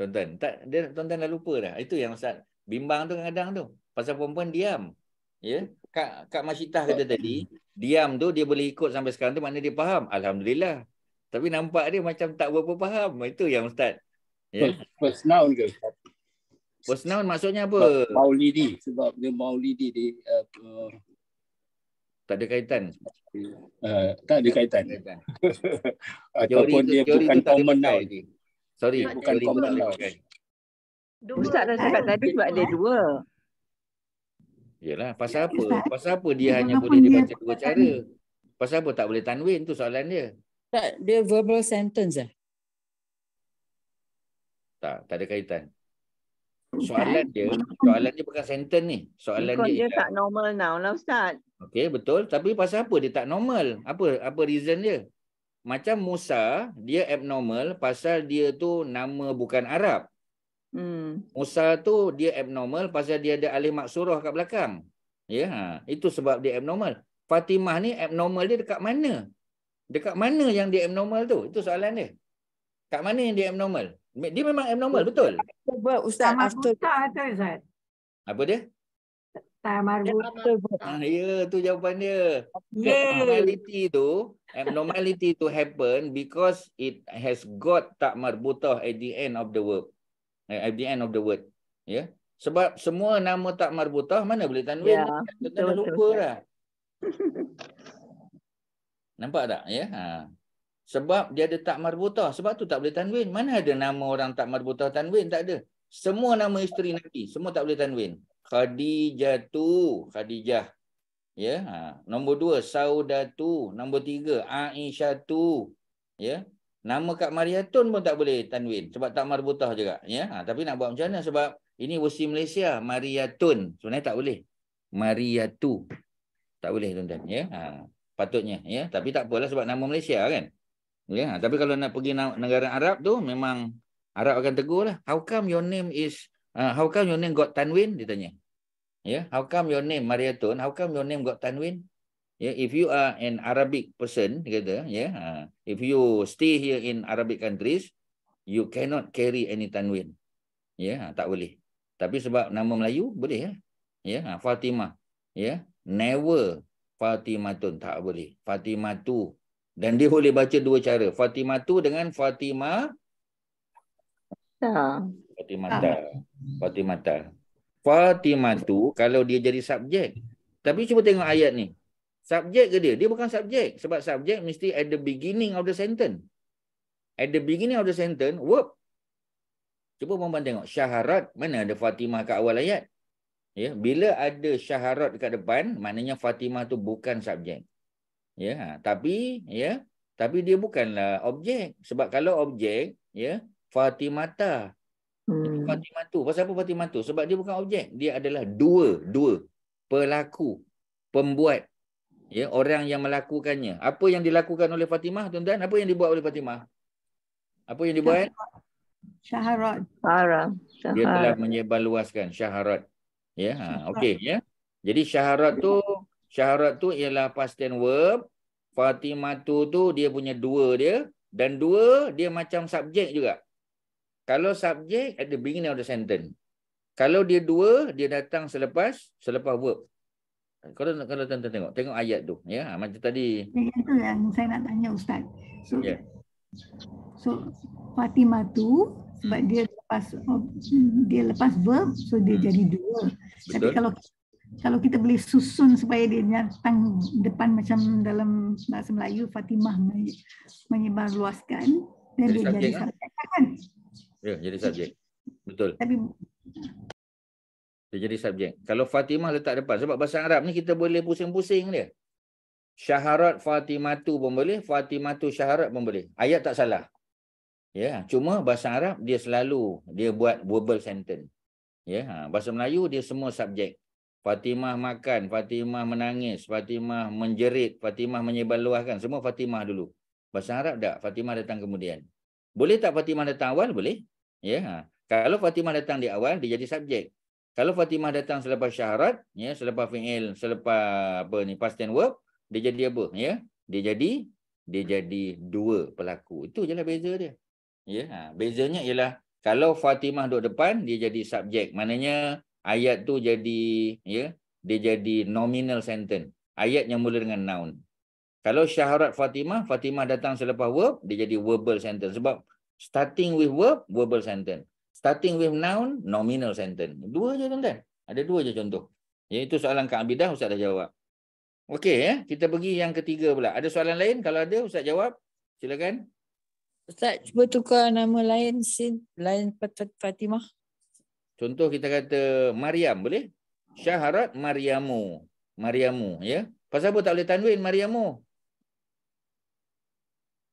Tonton, tak dia tonton dah lupa dah. Itu yang Ustaz bimbang tu kadang-kadang tu. Pasal perempuan diam. Ya. Kak Kak Masitah kata tadi, diam tu dia boleh ikut sampai sekarang tu maknanya dia faham. Alhamdulillah. Tapi nampak dia macam tak berapa faham. Itu yang Ustaz Ya. First noun ke? First noun maksudnya apa? Maulidi. Sebab dia maulidi dia uh, tak ada kaitan. Uh, tak ada kaitan. Ataupun dia bukan common noun. Sorry. bukan common noun. Ustaz dah cakap tadi sebab ada dua. Yalah, pasal apa? Pasal apa dia hanya boleh dibaca dua cara? Pasal apa tak boleh tanwin tu soalan dia? Tak, dia verbal sentence lah. Tak, tak ada kaitan. Soalan dia, soalan dia bukan sentence ni. Soalan dia, dia tak normal now lah Ustaz. Okay, betul. Tapi pasal apa dia tak normal? Apa apa reason dia? Macam Musa, dia abnormal pasal dia tu nama bukan Arab. Hmm. Musa tu dia abnormal pasal dia ada alih maksurah kat belakang. Ya, ha. itu sebab dia abnormal. Fatimah ni abnormal dia dekat mana? Dekat mana yang dia abnormal tu? Itu soalan dia. Dekat mana yang dia abnormal? Dia memang abnormal, betul? Ustaz Tamar after... buta tu, Ustaz. Apa dia? Tamar buta. Ah, ya, tu jawapan dia. Yay. Abnormality tu, abnormality to happen because it has got tak marbutah at the end of the word. Eh, at the end of the word. Ya? Yeah? Sebab semua nama tak marbutah, mana boleh tanwin? Ya, betul Lupa lah. Nampak tak? Ya? Yeah? Ha. Sebab dia ada tak marbutah. Sebab tu tak boleh tanwin. Mana ada nama orang tak marbutah tanwin? Tak ada. Semua nama isteri Nabi. Semua tak boleh tanwin. Khadijah tu. Khadijah. Ya. Ha. Nombor dua. Saudatu. Nombor tiga. Aisyah tu. Ya. Nama Kak Mariatun pun tak boleh tanwin. Sebab tak marbutah juga. Ya. Ha. Tapi nak buat macam mana? Sebab ini versi Malaysia. Mariatun. Sebenarnya tak boleh. Mariatu. Tak boleh tuan-tuan. Ya. Ha. Patutnya. Ya. Tapi tak apalah sebab nama Malaysia kan. Okay? Ya, tapi kalau nak pergi negara Arab tu memang Arab akan tegur lah. How come your name is uh, how come your name got Tanwin ditanya. Ya, yeah? how come your name Mariatun? How come your name got Tanwin? Yeah, if you are an Arabic person kata, yeah, uh, if you stay here in Arabic countries, you cannot carry any Tanwin. Yeah, uh, tak boleh. Tapi sebab nama Melayu boleh lah. ya. Yeah, uh, Fatimah. Yeah, never Fatimatun tak boleh. Fatimatu dan dia boleh baca dua cara. Fatimatu dengan Fatimah. Fatimata. Fatimata. Fatimatu kalau dia jadi subjek. Tapi cuba tengok ayat ni. Subjek ke dia? Dia bukan subjek. Sebab subjek mesti at the beginning of the sentence. At the beginning of the sentence, verb. Cuba perempuan tengok. Syaharat, mana ada Fatimah kat awal ayat? Ya, Bila ada syaharat dekat depan, maknanya Fatimah tu bukan subjek. Ya, tapi ya, tapi dia bukanlah objek. Sebab kalau objek, ya, Fatimata. Hmm. Fatimatu. Pasal apa Fatimatu? Sebab dia bukan objek. Dia adalah dua, dua pelaku, pembuat. Ya, orang yang melakukannya. Apa yang dilakukan oleh Fatimah, tuan-tuan? Apa yang dibuat oleh Fatimah? Apa yang dibuat? Syahrat. Syahrat. Dia telah menyebarluaskan syahrat. Ya, okey ya. Jadi syahrat tu syahrat tu ialah past tense verb Fatimah tu tu dia punya dua dia dan dua dia macam subjek juga kalau subjek at the beginning of the sentence kalau dia dua dia datang selepas selepas verb kalau kalau tuan tengok tengok ayat tu ya ha, macam tadi itu yang saya nak tanya ustaz so yeah. so fatimatu sebab dia lepas oh, dia lepas verb so dia hmm. jadi dua tapi kalau kalau kita boleh susun supaya dia nyatang depan macam dalam bahasa Melayu Fatimah menyebar luaskan dan jadi dia jadi subjek kan? kan? Ya, jadi subjek. Betul. Tapi dia jadi subjek. Kalau Fatimah letak depan sebab bahasa Arab ni kita boleh pusing-pusing dia. Syaharat Fatimatu pun boleh, Fatimatu syaharat pun boleh. Ayat tak salah. Ya, cuma bahasa Arab dia selalu dia buat verbal sentence. Ya, ha, bahasa Melayu dia semua subjek. Fatimah makan, Fatimah menangis, Fatimah menjerit, Fatimah luahkan, Semua Fatimah dulu. Bahasa Arab tak? Fatimah datang kemudian. Boleh tak Fatimah datang awal? Boleh. Ya. Ha. Kalau Fatimah datang di awal, dia jadi subjek. Kalau Fatimah datang selepas syahrat, ya, selepas fi'il, selepas apa ni, past tense verb, dia jadi apa? Ya. Dia jadi dia jadi dua pelaku. Itu jelah beza dia. Ya. Ha. Bezanya ialah kalau Fatimah duduk depan, dia jadi subjek. Maknanya ayat tu jadi ya yeah, dia jadi nominal sentence ayat yang mula dengan noun kalau syahrat fatimah fatimah datang selepas verb dia jadi verbal sentence sebab starting with verb verbal sentence starting with noun nominal sentence dua je tuan-tuan ada dua je contoh iaitu soalan kaabidah abidah ustaz dah jawab okey ya kita pergi yang ketiga pula ada soalan lain kalau ada ustaz jawab silakan ustaz cuba tukar nama lain sin lain fatimah Contoh kita kata Maryam boleh? Syaharat Maryamu. Maryamu ya. Pasal apa tak boleh tanwin Maryamu?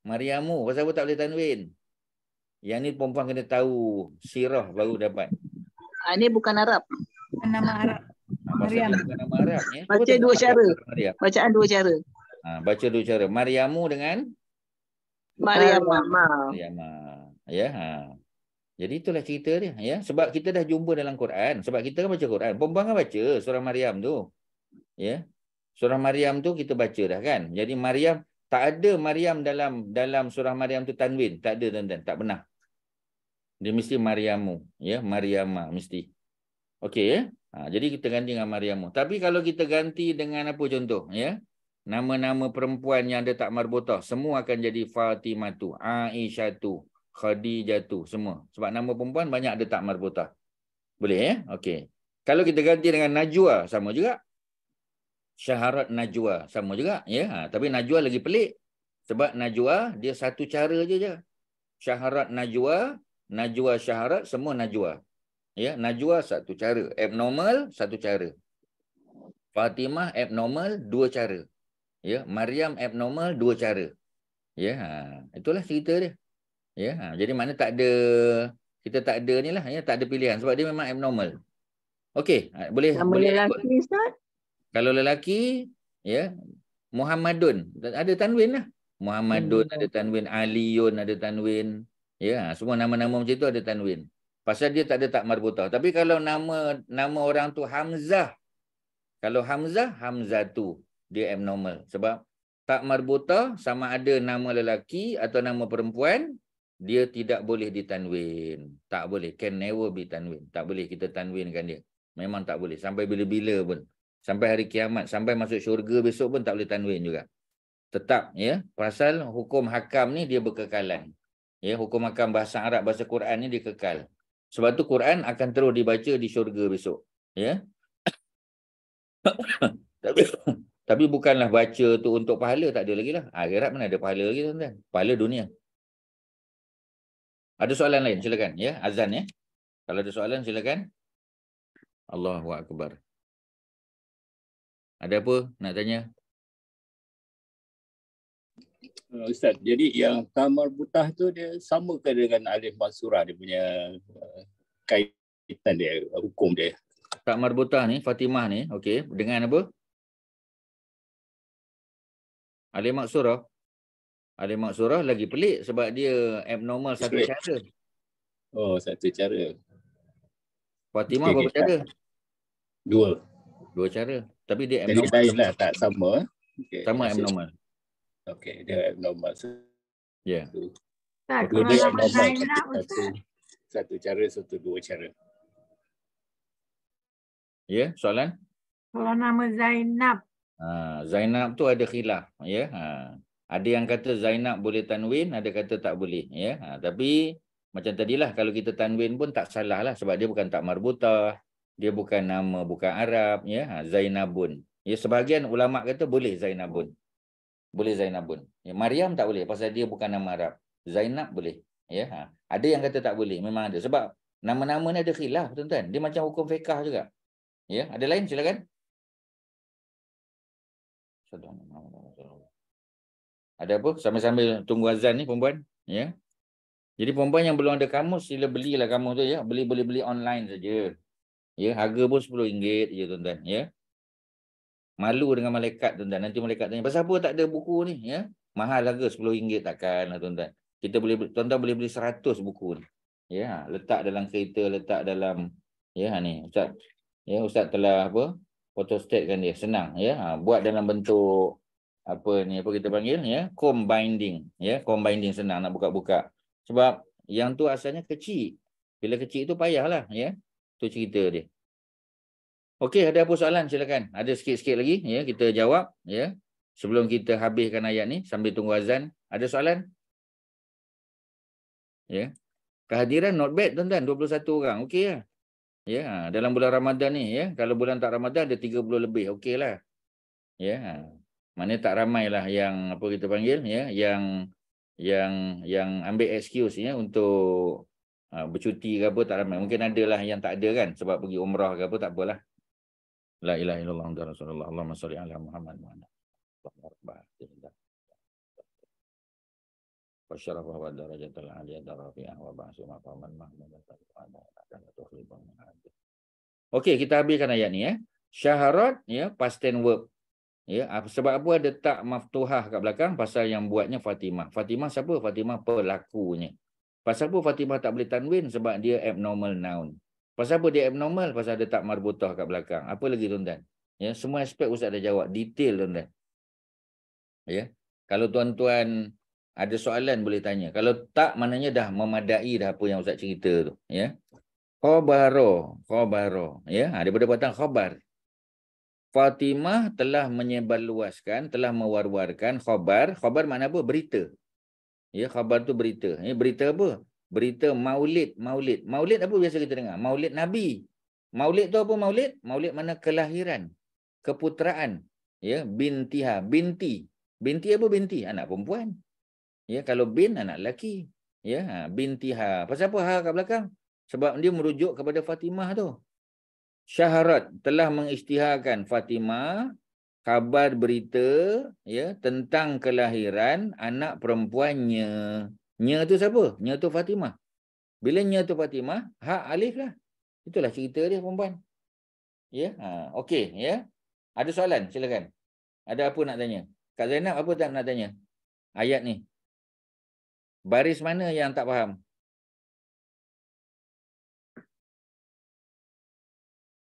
Maryamu, pasal apa tak boleh tanwin? Yang ni perempuan kena tahu sirah baru dapat. Ah ni bukan Arab. Bukan nama Arab. Ah, Maryam. Bukan nama Arab ya. Baca dua cara. Maryam. Bacaan dua cara. Ha, baca dua cara. Maryamu dengan Maryamah. Maryamah. Ya, ha. Jadi itulah cerita dia. Ya? Sebab kita dah jumpa dalam Quran. Sebab kita kan baca Quran. Pembang kan baca surah Maryam tu. Ya? Surah Maryam tu kita baca dah kan. Jadi Maryam, tak ada Maryam dalam dalam surah Maryam tu tanwin. Tak ada dan dan Tak pernah. Dia mesti Maryamu. Ya? Maryama mesti. Okey. Ya? Ha, jadi kita ganti dengan Maryamu. Tapi kalau kita ganti dengan apa contoh? Ya? Nama-nama perempuan yang ada tak marbotah. Semua akan jadi Fatimah tu. Aisyah tu. Khadijah jatuh semua. Sebab nama perempuan banyak ada tak marbutah. Boleh ya? Okey. Kalau kita ganti dengan Najwa sama juga. Syaharat Najwa sama juga ya. Ha, tapi Najwa lagi pelik. Sebab Najwa dia satu cara aja je. Syaharat Najwa, Najwa syaharat semua Najwa. Ya, Najwa satu cara, abnormal satu cara. Fatimah abnormal dua cara. Ya, Maryam abnormal dua cara. Ya, ha, itulah cerita dia. Ya, ha, jadi mana tak ada kita tak ada ni lah, ya, tak ada pilihan sebab dia memang abnormal. Okey, ha, boleh Sama boleh lelaki, Kalau lelaki, ya, Muhammadun ada tanwin lah. Muhammadun hmm. ada tanwin, Aliun ada tanwin. Ya, ha, semua nama-nama macam itu ada tanwin. Pasal dia tak ada tak marbutah. Tapi kalau nama nama orang tu Hamzah, kalau Hamzah, Hamzah tu dia abnormal. Sebab tak marbutah sama ada nama lelaki atau nama perempuan, dia tidak boleh ditanwin. Tak boleh. Can never be tanwin. Tak boleh kita tanwinkan dia. Memang tak boleh. Sampai bila-bila pun. Sampai hari kiamat. Sampai masuk syurga besok pun tak boleh tanwin juga. Tetap. ya. Pasal hukum hakam ni dia berkekalan. Ya, hukum hakam bahasa Arab, bahasa Quran ni dia kekal. Sebab tu Quran akan terus dibaca di syurga besok. Ya. Tapi... Tapi bukanlah baca tu untuk pahala. Tak ada lagi lah. Akhirat mana ada pahala lagi tuan-tuan. Pahala dunia. Ada soalan lain silakan ya azan ya. Kalau ada soalan silakan. Allahu akbar. Ada apa nak tanya? Ustaz, jadi yang kamar butah tu dia sama ke dengan alif mansurah dia punya uh, kaitan dia hukum dia. Kamar butah ni Fatimah ni okay dengan apa? Alif mansurah. Alim surah lagi pelik sebab dia abnormal satu Sweet. cara. Oh, satu cara. Fatimah okay, berapa cara? Dua. Dua cara. Tapi dia abnormal. Jadi lain lah, tak sama. Okay. Sama so, abnormal. Okay, dia abnormal. Ya. Yeah. Tak, dia abnormal Zainal, satu, satu, satu cara, satu dua cara. Ya, yeah, soalan? Kalau nama Zainab. Ha, Zainab tu ada khilaf. Ya, yeah, ha. Ada yang kata Zainab boleh tanwin, ada kata tak boleh. Ya, ha, Tapi macam tadilah kalau kita tanwin pun tak salah lah sebab dia bukan tak marbutah. Dia bukan nama, bukan Arab. ya ha, Zainabun. Ya, sebahagian ulama' kata boleh Zainabun. Boleh Zainabun. Ya, Maryam tak boleh pasal dia bukan nama Arab. Zainab boleh. Ya, ha. Ada yang kata tak boleh. Memang ada. Sebab nama-nama ni ada khilaf. Tuan -tuan. Dia macam hukum fiqah juga. Ya, Ada lain silakan. Assalamualaikum. Ada apa? Sama-sama tunggu azan ni perempuan. Ya. Jadi perempuan yang belum ada kamus, sila belilah kamus tu. ya. Beli-beli-beli online saja. Ya, harga pun RM10 je tuan-tuan. Ya. Malu dengan malaikat tuan-tuan. Nanti malaikat tanya, pasal apa tak ada buku ni? Ya. Mahal harga RM10 takkan lah tuan-tuan. Kita boleh tuan-tuan boleh beli 100 buku ni. Ya, letak dalam kereta, letak dalam ya ha, ni, ustaz. Ya, ustaz telah apa? Photostat kan dia. Senang ya. Ha, buat dalam bentuk apa ni apa kita panggil ya combining ya combining senang nak buka-buka sebab yang tu asalnya kecil bila kecil tu payahlah ya tu cerita dia okey ada apa soalan silakan ada sikit-sikit lagi ya kita jawab ya sebelum kita habiskan ayat ni sambil tunggu azan ada soalan ya kehadiran not bad tuan-tuan 21 orang okeylah ya dalam bulan Ramadan ni ya kalau bulan tak Ramadan ada 30 lebih okeylah ya mana tak ramailah yang apa kita panggil ya yang yang yang ambil excuse ya untuk uh, bercuti ke apa tak ramai mungkin ada lah yang tak ada kan sebab pergi umrah ke apa tak apalah la ilaha illallah wa rasulullah Allahumma salli ala Muhammad wa ala alihi wa sahbihi وشرف هو الدرجة العالية الرفيعة وبعث ما قام المحمد فقال أنا تخلف من عندي. Okay, kita habiskan ayat ni ya. Syaharat ya past tense verb. Ya, sebab apa ada tak maftuhah kat belakang pasal yang buatnya Fatimah. Fatimah siapa? Fatimah pelakunya. Pasal apa Fatimah tak boleh tanwin sebab dia abnormal noun. Pasal apa dia abnormal? Pasal ada tak marbutah kat belakang. Apa lagi tuan-tuan? Ya, semua aspek ustaz dah jawab detail tuan-tuan. Ya. Kalau tuan-tuan ada soalan boleh tanya. Kalau tak maknanya dah memadai dah apa yang ustaz cerita tu, ya. Khabaro, khabaro, ya. Ha, ada berdebatan khabar. Fatimah telah menyebarluaskan, telah mewar-warkan khabar. Khabar mana apa? Berita. Ya, khabar tu berita. Ini ya, berita apa? Berita maulid, maulid. Maulid apa biasa kita dengar? Maulid Nabi. Maulid tu apa maulid? Maulid mana kelahiran, keputeraan. Ya, bintiha, binti. Binti apa binti? Anak perempuan. Ya, kalau bin anak lelaki. Ya, ha, bintiha. Pasal apa ha kat belakang? Sebab dia merujuk kepada Fatimah tu syahrat telah mengisytiharkan Fatimah khabar berita ya tentang kelahiran anak perempuannya. Nya tu siapa? Nya tu Fatimah. Bila nya tu Fatimah, hak alif lah. Itulah cerita dia perempuan. Ya, ha, okey ya. Ada soalan, silakan. Ada apa nak tanya? Kak Zainab apa tak nak tanya? Ayat ni. Baris mana yang tak faham?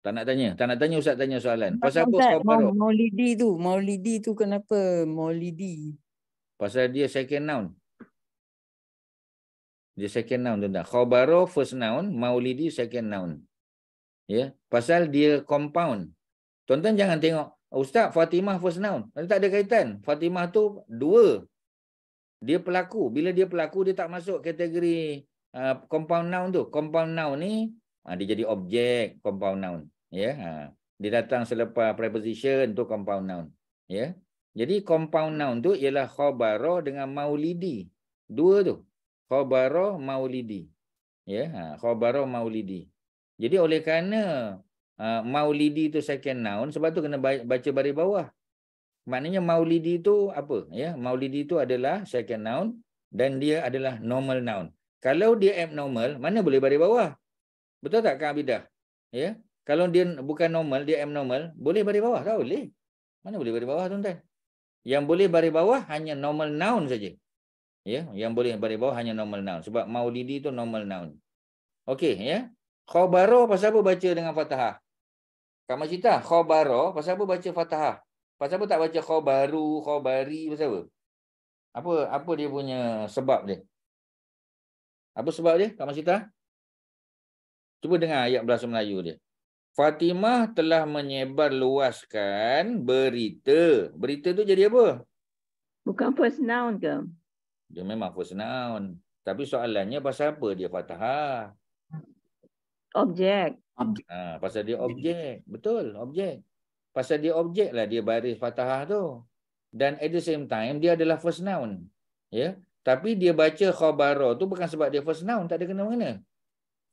Tak nak tanya. Tak nak tanya Ustaz tanya soalan. Pasal apa Ustaz Farouk? Maulidi tu. Maulidi tu kenapa Maulidi? Pasal dia second noun. Dia second noun tu tak. Khobaro first noun. Maulidi second noun. Ya. Yeah? Pasal dia compound. Tonton jangan tengok. Ustaz Fatimah first noun. Tak ada kaitan. Fatimah tu dua. Dia pelaku. Bila dia pelaku dia tak masuk kategori uh, compound noun tu. Compound noun ni ah, dia jadi objek compound noun ya ha. dia datang selepas preposition tu compound noun ya jadi compound noun tu ialah khabara dengan maulidi dua tu khabara maulidi ya ha. khabara maulidi jadi oleh kerana uh, maulidi tu second noun sebab tu kena baca baris bawah maknanya maulidi tu apa ya maulidi tu adalah second noun dan dia adalah normal noun kalau dia abnormal mana boleh baris bawah betul tak kang abidah ya kalau dia bukan normal, dia abnormal, boleh baris bawah tak? Boleh. Mana boleh baris bawah tuan-tuan? Yang boleh baris bawah hanya normal noun saja. Ya, yang boleh baris bawah hanya normal noun sebab maulidi tu normal noun. Okey, ya. Khabaro pasal apa baca dengan fathah? Kak Masita, khabaro pasal apa baca fathah? Pasal apa tak baca khabaru, khabari pasal apa? Apa apa dia punya sebab dia? Apa sebab dia Kak Masita? Cuba dengar ayat bahasa Melayu dia. Fatimah telah menyebar luaskan berita. Berita tu jadi apa? Bukan first noun ke? Dia memang first noun. Tapi soalannya pasal apa dia fatahah? Objek. Ha, pasal dia objek. Betul, objek. Pasal dia objek lah dia baris fatahah tu. Dan at the same time, dia adalah first noun. ya. Tapi dia baca khabara tu bukan sebab dia first noun. Tak ada kena-mengena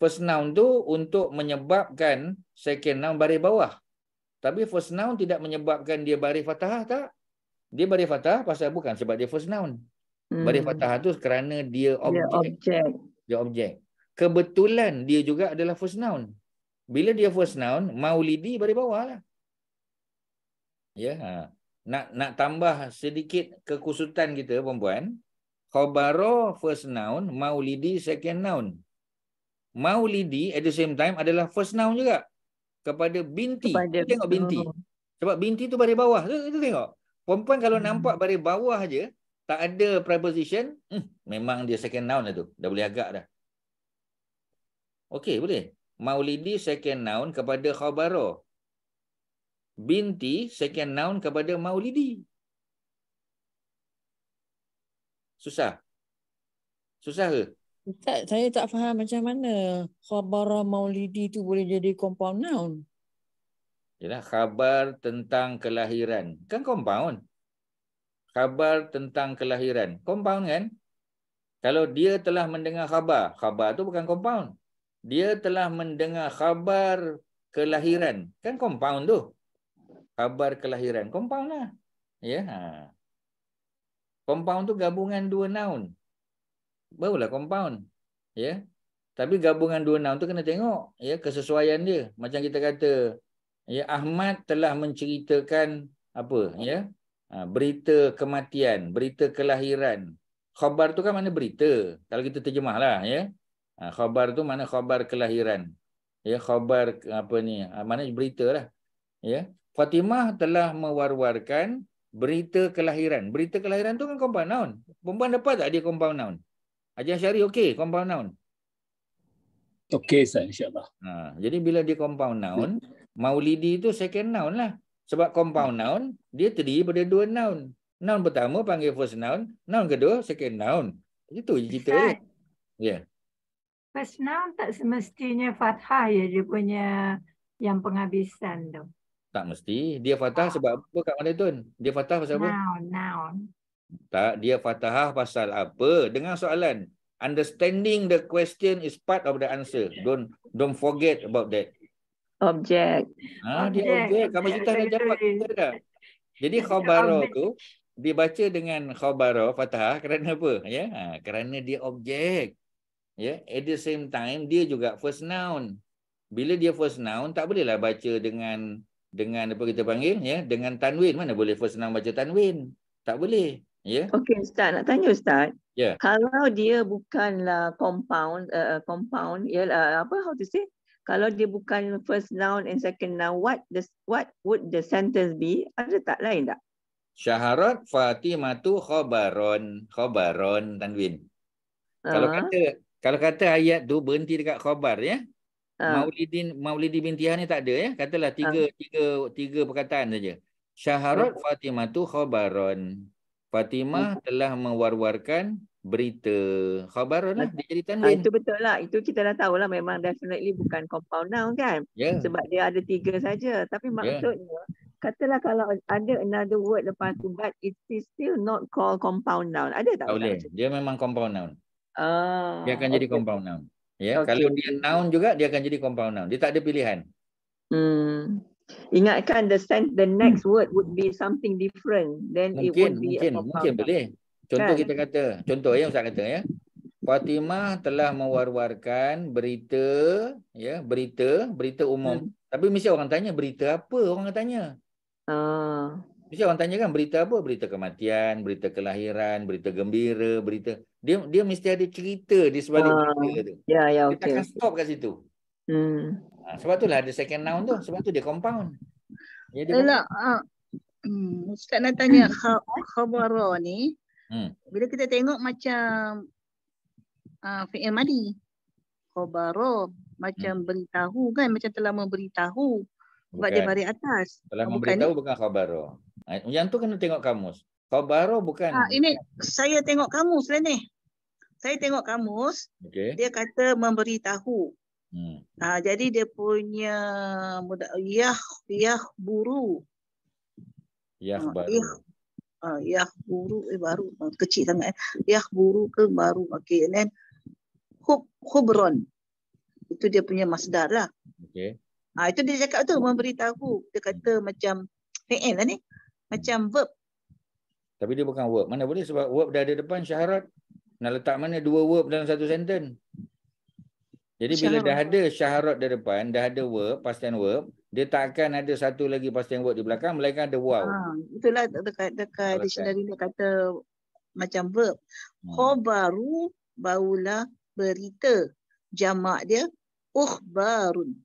first noun tu untuk menyebabkan second noun baris bawah. Tapi first noun tidak menyebabkan dia baris fathah tak? Dia baris fathah pasal bukan sebab dia first noun. Hmm. Baris fathah tu kerana dia objek. Dia objek. Kebetulan dia juga adalah first noun. Bila dia first noun, maulidi baris bawah lah. Ya. Ha. Nak nak tambah sedikit kekusutan kita perempuan. Khobaro first noun, maulidi second noun. Maulidi at the same time adalah first noun juga. Kepada binti. Kepada tengok binti. Sebab binti tu baris bawah. Itu Kita tengok. Puan kalau hmm. nampak baris bawah je, tak ada preposition, hmm, memang dia second noun lah tu. Dah boleh agak dah. Okey, boleh. Maulidi second noun kepada khabaro. Binti second noun kepada maulidi. Susah. Susah ke? Tak, saya tak faham macam mana khabara maulidi tu boleh jadi compound noun. Yalah, khabar tentang kelahiran. Kan compound. Khabar tentang kelahiran. Compound kan? Kalau dia telah mendengar khabar, khabar tu bukan compound. Dia telah mendengar khabar kelahiran. Kan compound tu. Khabar kelahiran. Compound lah. Ya. Yeah. Ha. Compound tu gabungan dua noun barulah compound. Ya. Tapi gabungan dua noun tu kena tengok ya kesesuaian dia. Macam kita kata ya Ahmad telah menceritakan apa ya? Ha, berita kematian, berita kelahiran. Khabar tu kan mana berita? Kalau kita terjemahlah ya. Ha, khabar tu mana khabar kelahiran. Ya khabar apa ni? Ha, mana berita lah. Ya. Fatimah telah mewar-warkan berita kelahiran. Berita kelahiran tu kan compound noun. Perempuan dapat tak dia compound noun? Ajar Syari okey compound noun. Okey saya insya Ha, jadi bila dia compound noun, Maulidi itu second noun lah. Sebab compound noun dia terdiri pada dua noun. Noun pertama panggil first noun, noun kedua second noun. Itu je cerita dia. Ya. Yeah. First noun tak semestinya fathah ya dia punya yang penghabisan tu. Tak mesti. Dia fathah ah. sebab apa kat mana tu? Dia fathah pasal apa? Noun, noun. Tak, dia fatahah pasal apa? Dengan soalan. Understanding the question is part of the answer. Don't don't forget about that. Object. Ah dia object. Kamu cerita nak jawab. Jadi khabara tu, dibaca dengan khabara, fatahah, kerana apa? Ya, ha, kerana dia objek. Ya, at the same time, dia juga first noun. Bila dia first noun, tak bolehlah baca dengan dengan apa kita panggil ya dengan tanwin mana boleh first noun baca tanwin tak boleh Yeah. Okay, Ustaz. Nak tanya Ustaz. Yeah. Kalau dia bukanlah compound, uh, compound, ya, yeah, uh, apa, how to say? Kalau dia bukan first noun and second noun, what the what would the sentence be? Ada tak lain tak? Syaharat Fatimatu khabaron khabaron tanwin. Uh-huh. Kalau ah. kata kalau kata ayat tu berhenti dekat khabar ya. uh Maulidin Maulidi binti ni tak ada ya. Katalah tiga uh tiga tiga perkataan saja. Syaharat uh-huh. Fatimatu khabaron. Fatimah hmm. telah mewar-warkan berita. Khabar lah, dia jadi tanwin. Ah, ha, itu betul lah. Itu kita dah tahu lah memang definitely bukan compound noun kan. Yeah. Sebab dia ada tiga saja. Tapi ya. maksudnya, yeah. katalah kalau ada another word lepas tu, but it is still not called compound noun. Ada tak? Boleh. Dia memang compound noun. Ah, dia akan okay. jadi compound noun. Ya, yeah. okay. Kalau dia noun juga, dia akan jadi compound noun. Dia tak ada pilihan. Hmm. Ingatkan the sense the next hmm. word would be something different then mungkin, it would be mungkin mungkin boleh. Contoh kan? kita kata, contoh ya ustaz kata ya. Fatimah telah mewar-warkan berita ya, berita, berita umum. Hmm. Tapi mesti orang tanya berita apa? Orang tanya. Ah. Mesti orang tanya kan berita apa? Berita kematian, berita kelahiran, berita gembira, berita. Dia dia mesti ada cerita di sebalik ah. berita tu. Ya, ya, okey. Kita akan stop kat situ. Hmm. Ha, sebab itulah ada second noun tu. Sebab tu dia compound. Ya dia. Elak. Ah, hmm, Ustaz nak tanya hmm. khabar ni. Hmm. Bila kita tengok macam uh, fi'il madi. Khabar macam hmm. beritahu kan macam telah memberitahu. Bukan. Sebab dia baris atas. Telah ah, bukan memberitahu ni? bukan khabar. Yang tu kena tengok kamus. Khabar bukan. Ha, ini saya tengok kamus lah ni. Saya tengok kamus. Okay. Dia kata memberitahu. Hmm. Uh, jadi dia punya muda yah yah buru. Yah baru. Uh, ah, yah, buru eh baru ah, kecil sangat eh. Yah buru ke baru okey and then hub hubron. Itu dia punya masdar lah. Okey. Ah itu dia cakap tu memberitahu. Dia kata hmm. macam PN eh, eh, lah ni. Macam verb. Tapi dia bukan verb. Mana boleh sebab verb dah ada depan syarat. Nak letak mana dua verb dalam satu sentence? Jadi bila Syahrul. dah ada syaharat di depan, dah ada verb, past tense verb, dia tak akan ada satu lagi past tense verb di belakang, melainkan ada wow. Ha, itulah dekat dekat dictionary dia kata macam verb. Khabaru hmm. baulah berita. Jamak dia ukhbarun.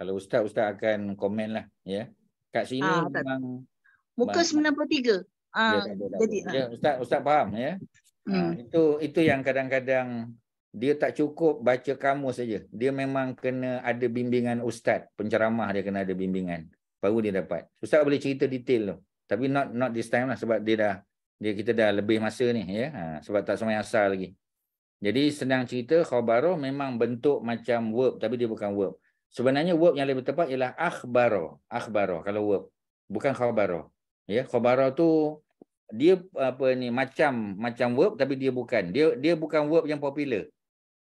Kalau ustaz ustaz akan komen lah ya. Kat sini ha, memang muka 93. Ah ha, jadi ha. ya, ustaz ustaz faham ya. Hmm. Ha, itu itu yang kadang-kadang dia tak cukup baca kamus saja. Dia memang kena ada bimbingan ustaz, penceramah dia kena ada bimbingan baru dia dapat. Ustaz boleh cerita detail tu. Tapi not not this time lah sebab dia dah dia kita dah lebih masa ni ya. Ha, sebab tak semai asal lagi. Jadi senang cerita khabaroh memang bentuk macam verb tapi dia bukan verb. Sebenarnya verb yang lebih tepat ialah akhbaroh. Akhbaroh kalau verb bukan khabaroh. Ya, khabaroh tu dia apa ni macam macam verb tapi dia bukan. Dia dia bukan verb yang popular.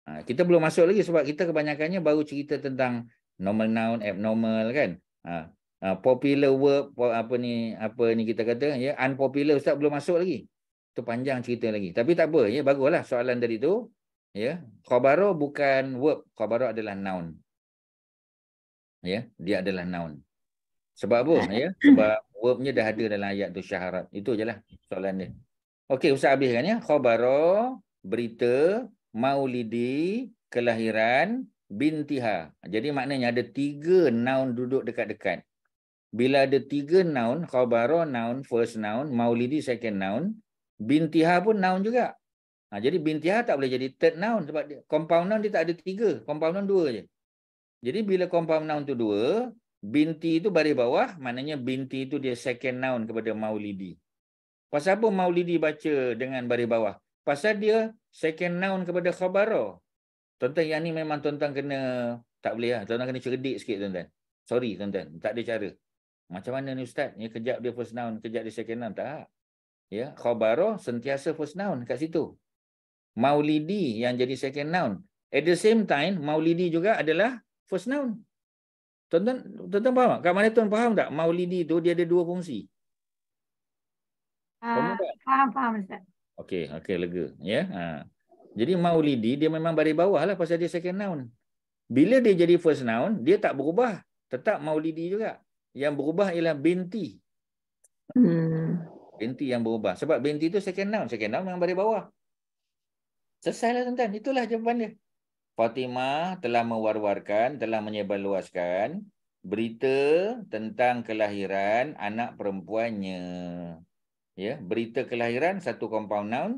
Ha, kita belum masuk lagi sebab kita kebanyakannya baru cerita tentang normal noun abnormal kan ha, ha, popular verb apa ni apa ni kita kata ya unpopular ustaz belum masuk lagi tu panjang cerita lagi tapi tak apa ya baguslah soalan dari tu ya khabaru bukan verb khabaru adalah noun ya dia adalah noun sebab apa ya sebab verbnya dah ada dalam ayat tu syaharat itu ajalah soalan dia okey ustaz habiskan ya khabaru berita maulidi kelahiran bintiha. Jadi maknanya ada tiga noun duduk dekat-dekat. Bila ada tiga noun, khabaro noun, first noun, maulidi second noun, bintiha pun noun juga. Ha, jadi bintiha tak boleh jadi third noun sebab dia, compound noun dia tak ada tiga, compound noun dua je. Jadi bila compound noun tu dua, binti itu baris bawah, maknanya binti itu dia second noun kepada maulidi. Pasal apa maulidi baca dengan baris bawah? Pasal dia second noun kepada khabara. Tuan-tuan yang ni memang tuan-tuan kena tak boleh lah. Tuan-tuan kena cerdik sikit tuan-tuan. Sorry tuan-tuan. Tak ada cara. Macam mana ni Ustaz? Ya, kejap dia first noun, kejap dia second noun. Tak. Ya, khabara sentiasa first noun kat situ. Maulidi yang jadi second noun. At the same time, maulidi juga adalah first noun. Tuan-tuan faham tak? Kat mana tuan faham tak? Maulidi tu dia ada dua fungsi. Uh, faham, faham Ustaz. Okey, okey lega. Ya. Yeah? Ha. Jadi maulidi dia memang baris bawah lah pasal dia second noun. Bila dia jadi first noun, dia tak berubah. Tetap maulidi juga. Yang berubah ialah binti. Hmm. Binti yang berubah. Sebab binti tu second noun. Second noun memang baris bawah. Selesailah tuan-tuan. Itulah jawapan dia. Fatimah telah mewar-warkan, telah menyebarluaskan berita tentang kelahiran anak perempuannya ya berita kelahiran satu compound noun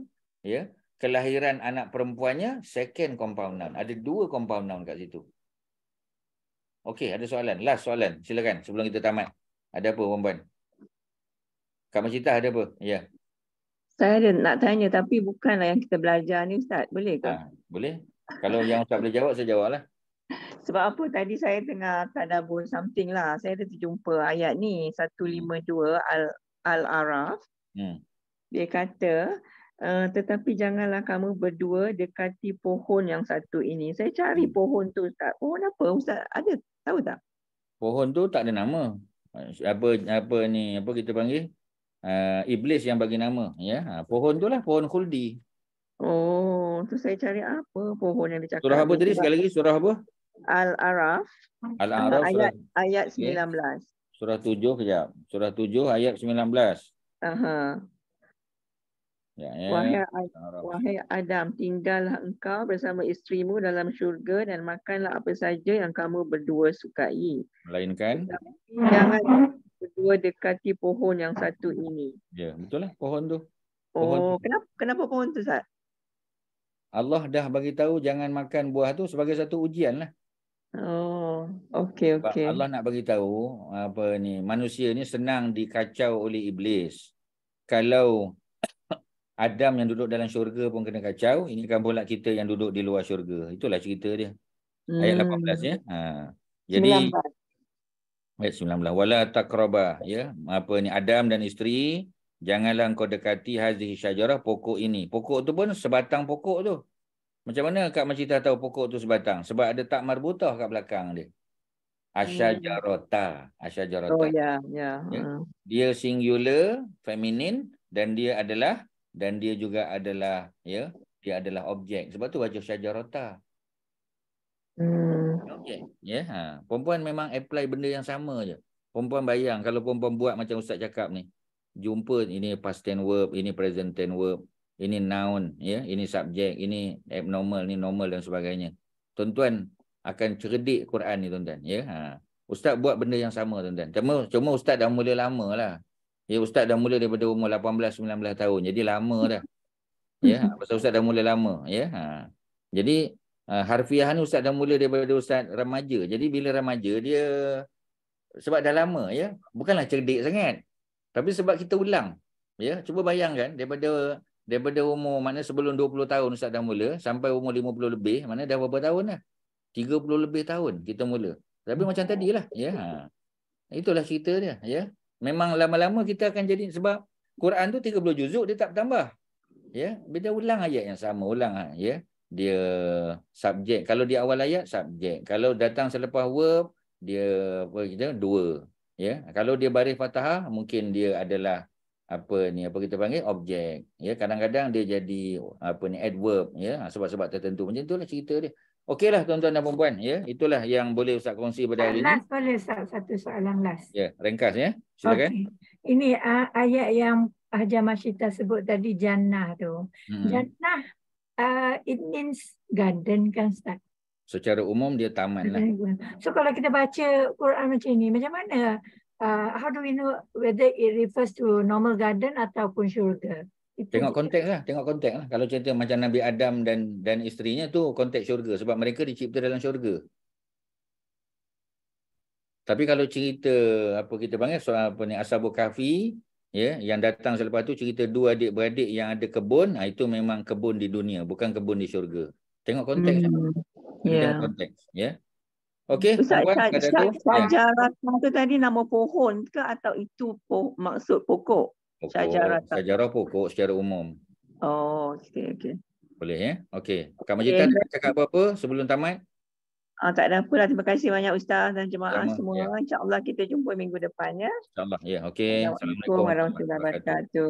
ya kelahiran anak perempuannya second compound noun ada dua compound noun kat situ okey ada soalan last soalan silakan sebelum kita tamat ada apa puan-puan Kak Masita ada apa ya saya ada nak tanya tapi bukanlah yang kita belajar ni ustaz boleh ke ah, boleh kalau yang ustaz boleh jawab saya jawablah sebab apa tadi saya tengah tadabbur something lah saya ada terjumpa ayat ni 152 al al-araf Hmm. Dia kata, uh, tetapi janganlah kamu berdua dekati pohon yang satu ini. Saya cari hmm. pohon tu tak. Pohon apa Ustaz? Ada tahu tak? Pohon tu tak ada nama. Apa apa ni? Apa kita panggil? Uh, iblis yang bagi nama, ya. Ha, pohon tu lah pohon khuldi. Oh, tu saya cari apa pohon yang dicakap. Surah apa tadi sekali lagi? Surah apa? Al-Araf. Al-Araf ayat surah, ayat 19. Okay. Surah 7 kejap. Surah 7 ayat 19. Uh-huh. Ya, ya. Wahai, wahai Adam, tinggallah engkau bersama isterimu dalam syurga dan makanlah apa saja yang kamu berdua sukai. Melainkan? jangan berdua dekati pohon yang satu ini. Ya, betul lah pohon tu. Oh, pohon oh, tu. kenapa kenapa pohon tu, Zat? Allah dah bagi tahu jangan makan buah tu sebagai satu ujian lah. Oh, okey okey Allah nak bagi tahu apa ni manusia ni senang dikacau oleh iblis kalau Adam yang duduk dalam syurga pun kena kacau ini kan pula kita yang duduk di luar syurga itulah cerita dia hmm. ayat 18 ya ha. jadi 19. ayat 19 wala taqraba ya apa ni Adam dan isteri janganlah kau dekati hazihi syajarah pokok ini pokok tu pun sebatang pokok tu macam mana Kak Macita tahu pokok tu sebatang? Sebab ada tak marbutah kat belakang dia. Hmm. Jarota, Asyajarota. Jarota. Oh, yeah, yeah. ya. ya, ya. Hmm. Dia singular, feminine, dan dia adalah, dan dia juga adalah, ya, dia adalah objek. Sebab tu baca Asyajarota. Hmm. Okey, Ya, ha. Perempuan memang apply benda yang sama je. Perempuan bayang, kalau perempuan buat macam Ustaz cakap ni, jumpa ini past tense verb, ini present tense verb, ini noun, ya, ini subjek, ini abnormal, ini normal dan sebagainya. Tuan-tuan, akan cerdik Quran ni tuan-tuan ya ha. ustaz buat benda yang sama tuan-tuan cuma cuma ustaz dah mula lama lah ya ustaz dah mula daripada umur 18 19 tahun jadi lama dah ya pasal ustaz dah mula lama ya ha. jadi uh, harfiah ni ustaz dah mula daripada ustaz remaja jadi bila remaja dia sebab dah lama ya bukanlah cerdik sangat tapi sebab kita ulang ya cuba bayangkan daripada daripada umur mana sebelum 20 tahun ustaz dah mula sampai umur 50 lebih mana dah berapa tahun dah 30 lebih tahun kita mula. Tapi macam oh, tadi lah, Ya. Itulah cerita dia. Ya. Memang lama-lama kita akan jadi sebab Quran tu 30 juzuk dia tak bertambah. Ya, bila ulang ayat yang sama ulang ha, ya. Dia subjek. Kalau di awal ayat subjek. Kalau datang selepas verb dia apa kita dua. Ya. Kalau dia baris fathah mungkin dia adalah apa ni apa kita panggil objek ya kadang-kadang dia jadi apa ni adverb ya ha, sebab-sebab tertentu macam itulah cerita dia Okeylah tuan-tuan dan puan-puan ya. Itulah yang boleh Ustaz kongsi pada hari last ini. Boleh Ustaz satu soalan last. Ya, ringkas ya. Silakan. Okay. Ini uh, ayat yang Hajar Masyita sebut tadi jannah tu. Hmm. Jannah uh, it means garden kan Ustaz? Secara umum dia taman lah. So kalau kita baca Quran macam ni, macam mana? Uh, how do we know whether it refers to normal garden ataupun syurga? Itu tengok konteks lah. Tengok konteks lah. Kalau cerita macam Nabi Adam dan dan isterinya tu konteks syurga. Sebab mereka dicipta dalam syurga. Tapi kalau cerita apa kita panggil soal apa ni Ashabu Kahfi ya yang datang selepas tu cerita dua adik-beradik yang ada kebun ha, itu memang kebun di dunia bukan kebun di syurga. Tengok konteks. Hmm. Ya. Yeah. Tengok konteks ya. Okey, apa kata tu? Sajarah ya. tu tadi nama pohon ke atau itu po- maksud pokok? pokok. Syajarah, syajarah pokok secara umum. Oh, okey okey. Boleh ya? Okey. Kak Majikan okay. cakap apa-apa sebelum tamat? Ah, tak ada apa lah. Terima kasih banyak Ustaz dan jemaah Sama, semua. Ya. InsyaAllah kita jumpa minggu depan ya. InsyaAllah. Ya, okey. Assalamualaikum warahmatullahi wabarakatuh.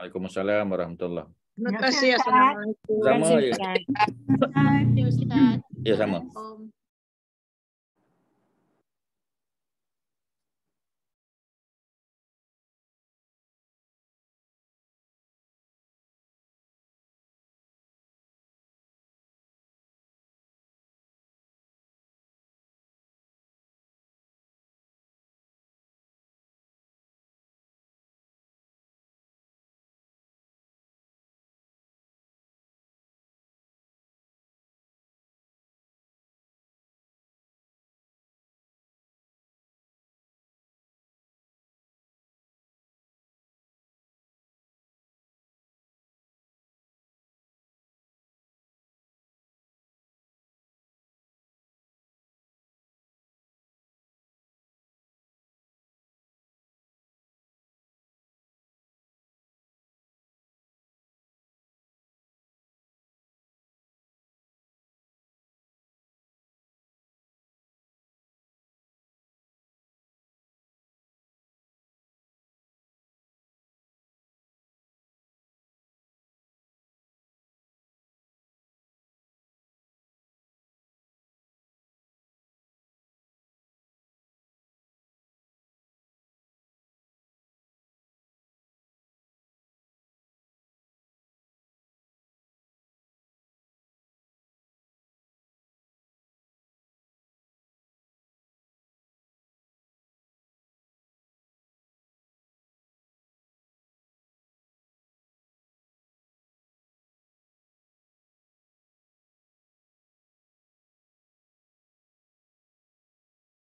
Waalaikumsalam warahmatullahi Terima kasih. Assalamualaikum. Sama. Ya. Terima kasih Ustaz. Ya, sama.